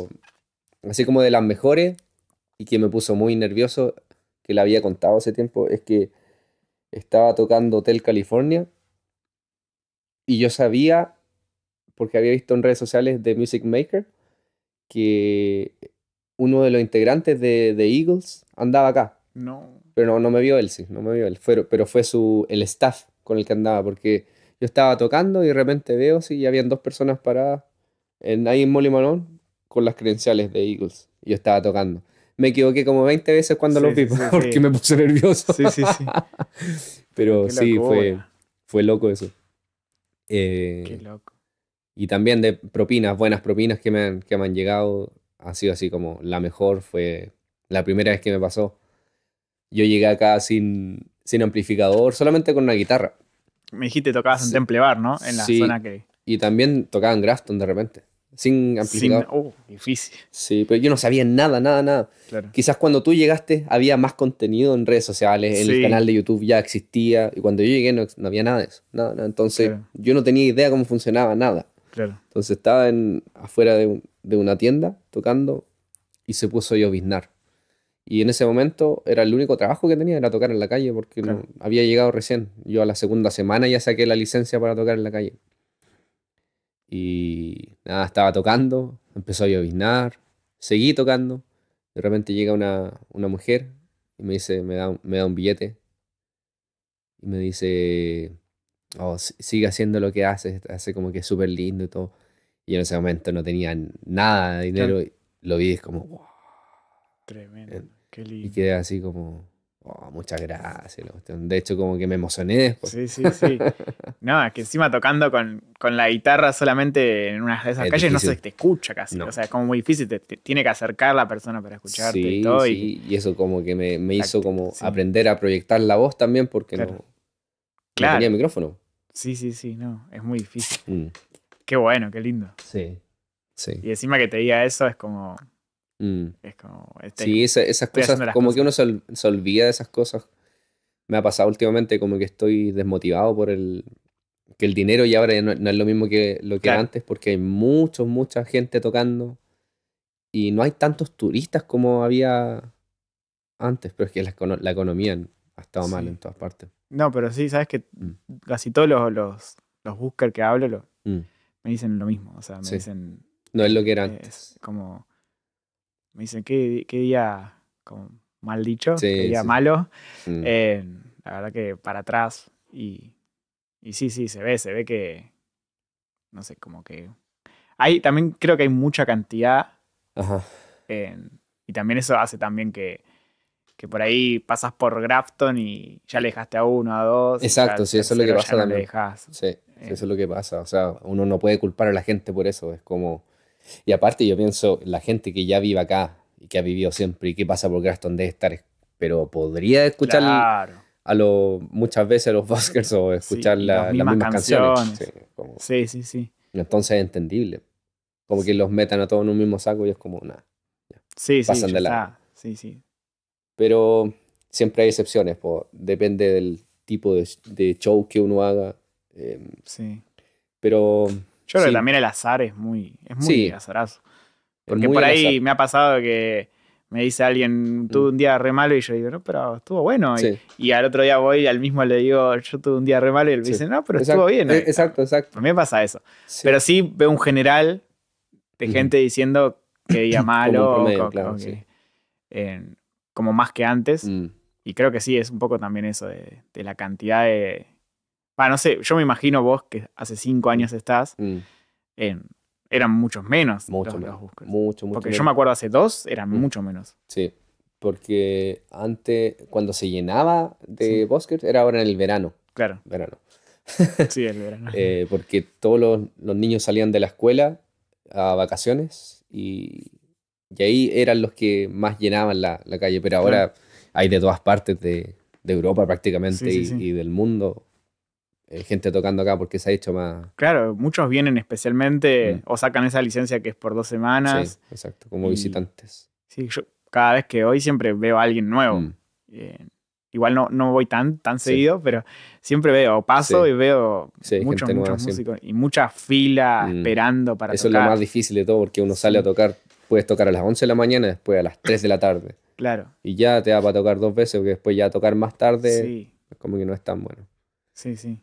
así como de las mejores, y que me puso muy nervioso, que le había contado hace tiempo, es que estaba tocando Hotel California y yo sabía, porque había visto en redes sociales de Music Maker, que uno de los integrantes de, de Eagles andaba acá. No. Pero no, me vio él, sí, no me vio él. pero fue su, el staff con el que andaba, porque yo estaba tocando y de repente veo, Si y habían dos personas paradas en, ahí en Molly Malone con las credenciales de Eagles. Y yo estaba tocando me equivoqué como 20 veces cuando lo vi porque me puse nervioso. Sí, sí, sí. Pero sí, fue, loco eso. Eh, Qué loco. Y también de propinas, buenas propinas que me han, que me han llegado. Ha sido así como la mejor fue la primera vez que me pasó. Yo llegué acá sin, amplificador, solamente con una guitarra. Me dijiste tocabas en Temple Bar, ¿no? En la zona que. Y también tocaban Grafton de repente sin amplificador. oh, difícil. Sí, pero yo no sabía nada, nada, nada. Quizás cuando tú llegaste había más contenido en redes sociales, en el canal de YouTube ya existía, y cuando yo llegué no, había nada de eso, nada, Entonces yo no tenía idea cómo funcionaba nada. Claro. Entonces estaba en, afuera de, una tienda tocando y se puso a biznar. Y en ese momento era el único trabajo que tenía, era tocar en la calle, porque había llegado recién. Yo a la segunda semana ya saqué la licencia para tocar en la calle. Y nada, estaba tocando, empezó a lloviznar, seguí tocando. De repente llega una, mujer y me dice, me da, me da un billete. Y me dice, oh, sigue haciendo lo que haces, hace como que es súper lindo y todo. Y en ese momento no tenía nada de dinero. Y lo vi y es como, wow. Tremendo, qué lindo. Y quedé así como, Oh, muchas gracias. De hecho, como que me emocioné después. Sí, sí, sí. no, es que encima tocando con, la guitarra solamente en una de esas calles no se te escucha casi. O sea, es como muy difícil. tiene que acercar la persona para escucharte y todo. Y, eso como que me, hizo como aprender a proyectar la voz también porque no, tenía micrófono. Sí, sí, sí. No, es muy difícil. Mm. Qué bueno, qué lindo. Sí, sí. Y encima que te diga eso es como Mm. Es como. sí, esas cosas. Como que uno se, olvida de esas cosas. Me ha pasado últimamente como que estoy desmotivado por el. Que el dinero ya ahora no, no es lo mismo que lo que antes, porque hay muchos, mucha gente tocando. Y no hay tantos turistas como había antes, pero es que la, economía ha estado mal en todas partes. No, pero sí, sabes que mm. casi todos los, los, los que hablo lo, mm. me dicen lo mismo. O sea, me dicen. No es lo que era antes. Como me dicen, ¿qué, día como mal dicho? ¿Qué día malo? Mm. Eh, la verdad que para atrás. Y, sí, sí, se ve, se ve que, no sé, como que... Hay, también creo que hay mucha cantidad. Ajá. y también eso hace también que, por ahí pasas por Grafton y ya le dejaste a uno, a dos. Exacto, sí, eso es lo que pasa le también. Sí, eso es eh. lo que pasa. O sea, uno no puede culpar a la gente por eso. Es como, y aparte yo pienso, la gente que ya vive acá y que ha vivido siempre y que pasa por Graston de estar, pero podría escuchar a lo, muchas veces a los Buskers o escuchar la, las, mismas canciones. Sí, como, sí, sí, sí, Entonces es entendible. Como que los metan a todos en un mismo saco y es como, una... Sí, sí, Sí, sí. Pero siempre hay excepciones, depende del tipo de, show que uno haga. Em, sí. Pero yo creo que también el azar es muy, es muy azarazo. Porque por ahí me ha pasado que me dice alguien, tuve mm. un día re malo, y yo digo, no, pero estuvo bueno. Y, al otro día voy y al mismo le digo, yo tuve un día re malo, y él me dice, no, pero estuvo bien. Eh, exacto, exacto. A mí me pasa eso. Pero sí veo un general de gente diciendo que día malo, como, más que antes. Mm. Y creo que sí, es un poco también eso de la cantidad de no sé, yo me imagino vos que hace cinco años estás, mm. eh, eran muchos menos. Mucho menos. mucho, porque yo me acuerdo hace dos, eran mm. mucho menos. Sí, porque antes, cuando se llenaba de bosques, era ahora en el verano. Claro. Verano. sí, el verano. Eh, porque todos los, niños salían de la escuela a vacaciones y, ahí eran los que más llenaban la, calle, pero ahora hay de todas partes de, Europa prácticamente y, y del mundo eh, gente tocando acá porque se ha hecho más. Claro, muchos vienen especialmente mm. o sacan esa licencia que es por dos semanas. Sí, exacto, como visitantes. Sí, yo cada vez que voy siempre veo a alguien nuevo. Mm. Eh, igual no, no voy tan, tan seguido, pero siempre veo, paso y veo muchos, músicos y mucha fila mm. esperando para Eso es lo más difícil de todo porque uno sale a tocar, puedes tocar a las 11 de la mañana, y después a las 3 de la tarde. Claro. Y ya te da para tocar dos veces, porque después ya tocar más tarde, es como que no es tan bueno. Sí, sí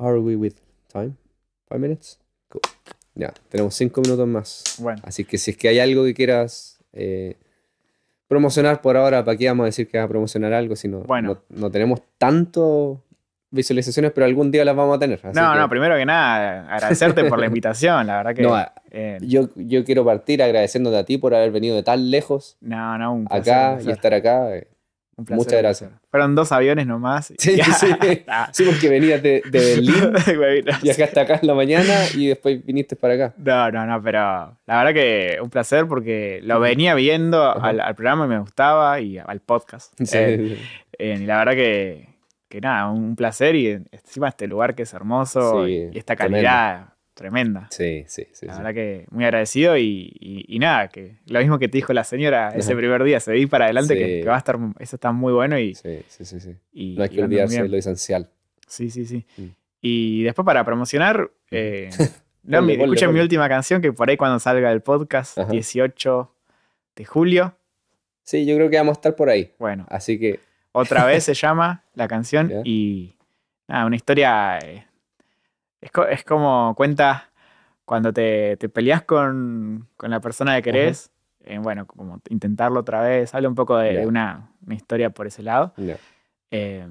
are we with time? Five minutes? Cool. Ya, tenemos cinco minutos más. Bueno. Así que si es que hay algo que quieras eh, promocionar por ahora, ¿para qué vamos a decir que vas a promocionar algo? Si no, bueno. no, tenemos tanto visualizaciones, pero algún día las vamos a tener. no, no, primero que nada, agradecerte por la invitación, la verdad que... Eh, yo, yo quiero partir agradeciéndote a ti por haber venido de tan lejos. No, no, un placer, acá y estar acá. Eh, Muchas gracias. Fueron dos aviones nomás. Sí, sí. Ah. sí, porque venías de, de Berlín. viajaste hasta acá en la mañana y después viniste para acá. No, no, no, pero la verdad que un placer porque lo venía viendo al, programa y me gustaba y al podcast. Sí, eh, eh, y la verdad que, que nada, un placer y encima este lugar que es hermoso y esta calidad tremenda. Sí, sí, sí. La verdad que muy agradecido y, nada, que lo mismo que te dijo la señora ese primer día, se vi para adelante que, va a estar, eso está muy bueno y... Sí, sí, sí. no hay que olvidarse lo esencial. Sí, sí, sí. Mm. Y después para promocionar, eh, mi última canción que por ahí cuando salga el podcast, 18 de julio. Sí, yo creo que vamos a estar por ahí. Bueno. Así que... Otra vez se llama la canción y... Nada, una historia... Eh, es, como cuenta cuando te, peleas con, la persona que querés, eh, bueno, como intentarlo otra vez, habla un poco de, una, historia por ese lado. Eh,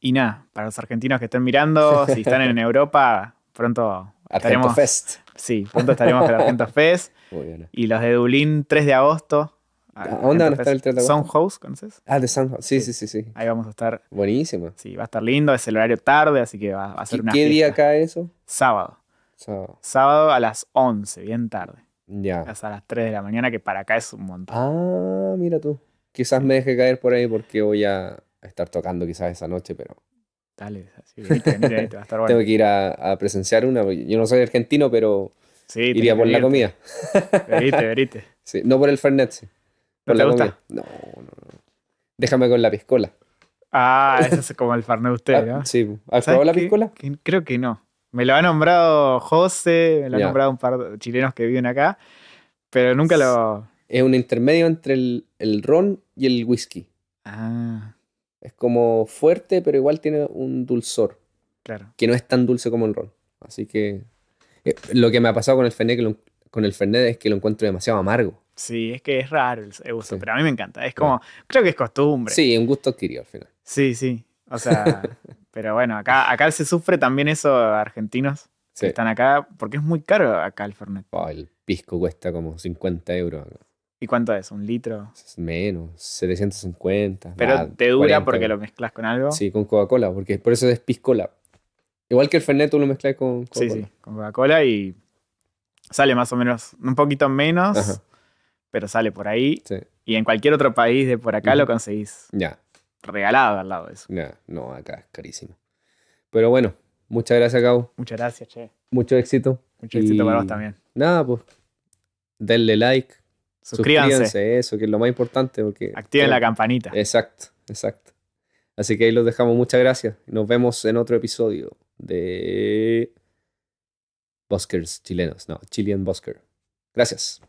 y nada, para los argentinos que estén mirando, si están en Europa, pronto Argento Fest. Sí, pronto estaremos en Argento Fest. Y los de Dublín, 3 de agosto, Ah, ¿A dónde van a estar el 3 de Soundhouse, ¿conoces? Ah, de Soundhouse, sí, sí, sí, sí, Ahí vamos a estar. Buenísimo. Sí, va a estar lindo, es el horario tarde, así que va, a ser una ¿Qué día cae eso? Sábado. Sábado. Sábado a las 11, bien tarde. Ya. a las 3 de la mañana, que para acá es un montón. Ah, mira tú. Quizás me deje caer por ahí porque voy a estar tocando quizás esa noche, pero... Dale, así, mira, venite, te va a estar bueno. Tengo que ir a, presenciar una, yo no soy argentino, pero... Sí, iría por la comida. Verite, verite. Sí, no por el Fernet, ¿No le gusta? No, no, no. Déjame con la piscola. Ah, ese es como el fernet de usted, ah, ¿no? sí. ¿Has probado la piscola? creo que no. Me lo ha nombrado José, me lo ha nombrado un par de chilenos que viven acá, pero nunca lo... Es un intermedio entre el, ron y el whisky. Ah. Es como fuerte, pero igual tiene un dulzor. Claro. Que no es tan dulce como el ron. Así que eh, lo que me ha pasado con el Fernet, con el Fernet es que lo encuentro demasiado amargo. Sí, es que es raro el, gusto, pero a mí me encanta. Es como, creo que es costumbre. Sí, un gusto adquirido al final. Sí, sí. O sea, pero bueno, acá, acá se sufre también eso argentinos que están acá, porque es muy caro acá el Fernet. el pisco cuesta como 50 euros ¿Y cuánto es? ¿Un litro? menos, 750. Pero te dura porque lo mezclas con algo. Sí, con Coca-Cola, porque por eso es piscola. Igual que el Fernet tú lo mezclas con Coca-Cola. Sí, sí, con Coca-Cola y sale más o menos, un poquito menos pero sale por ahí. Y en cualquier otro país de por acá lo conseguís. Ya. Regalado al lado de eso. no, acá es carísimo. Pero bueno, muchas gracias, Gabo Muchas gracias, che. Mucho éxito. Mucho éxito para vos también. Nada, pues. Denle like. Suscríbanse. eso, que es lo más importante. Porque, Activen eh, la campanita. Exacto, exacto. Así que ahí los dejamos. Muchas gracias. Nos vemos en otro episodio de Buskers chilenos. No, Chilean Busker. Gracias.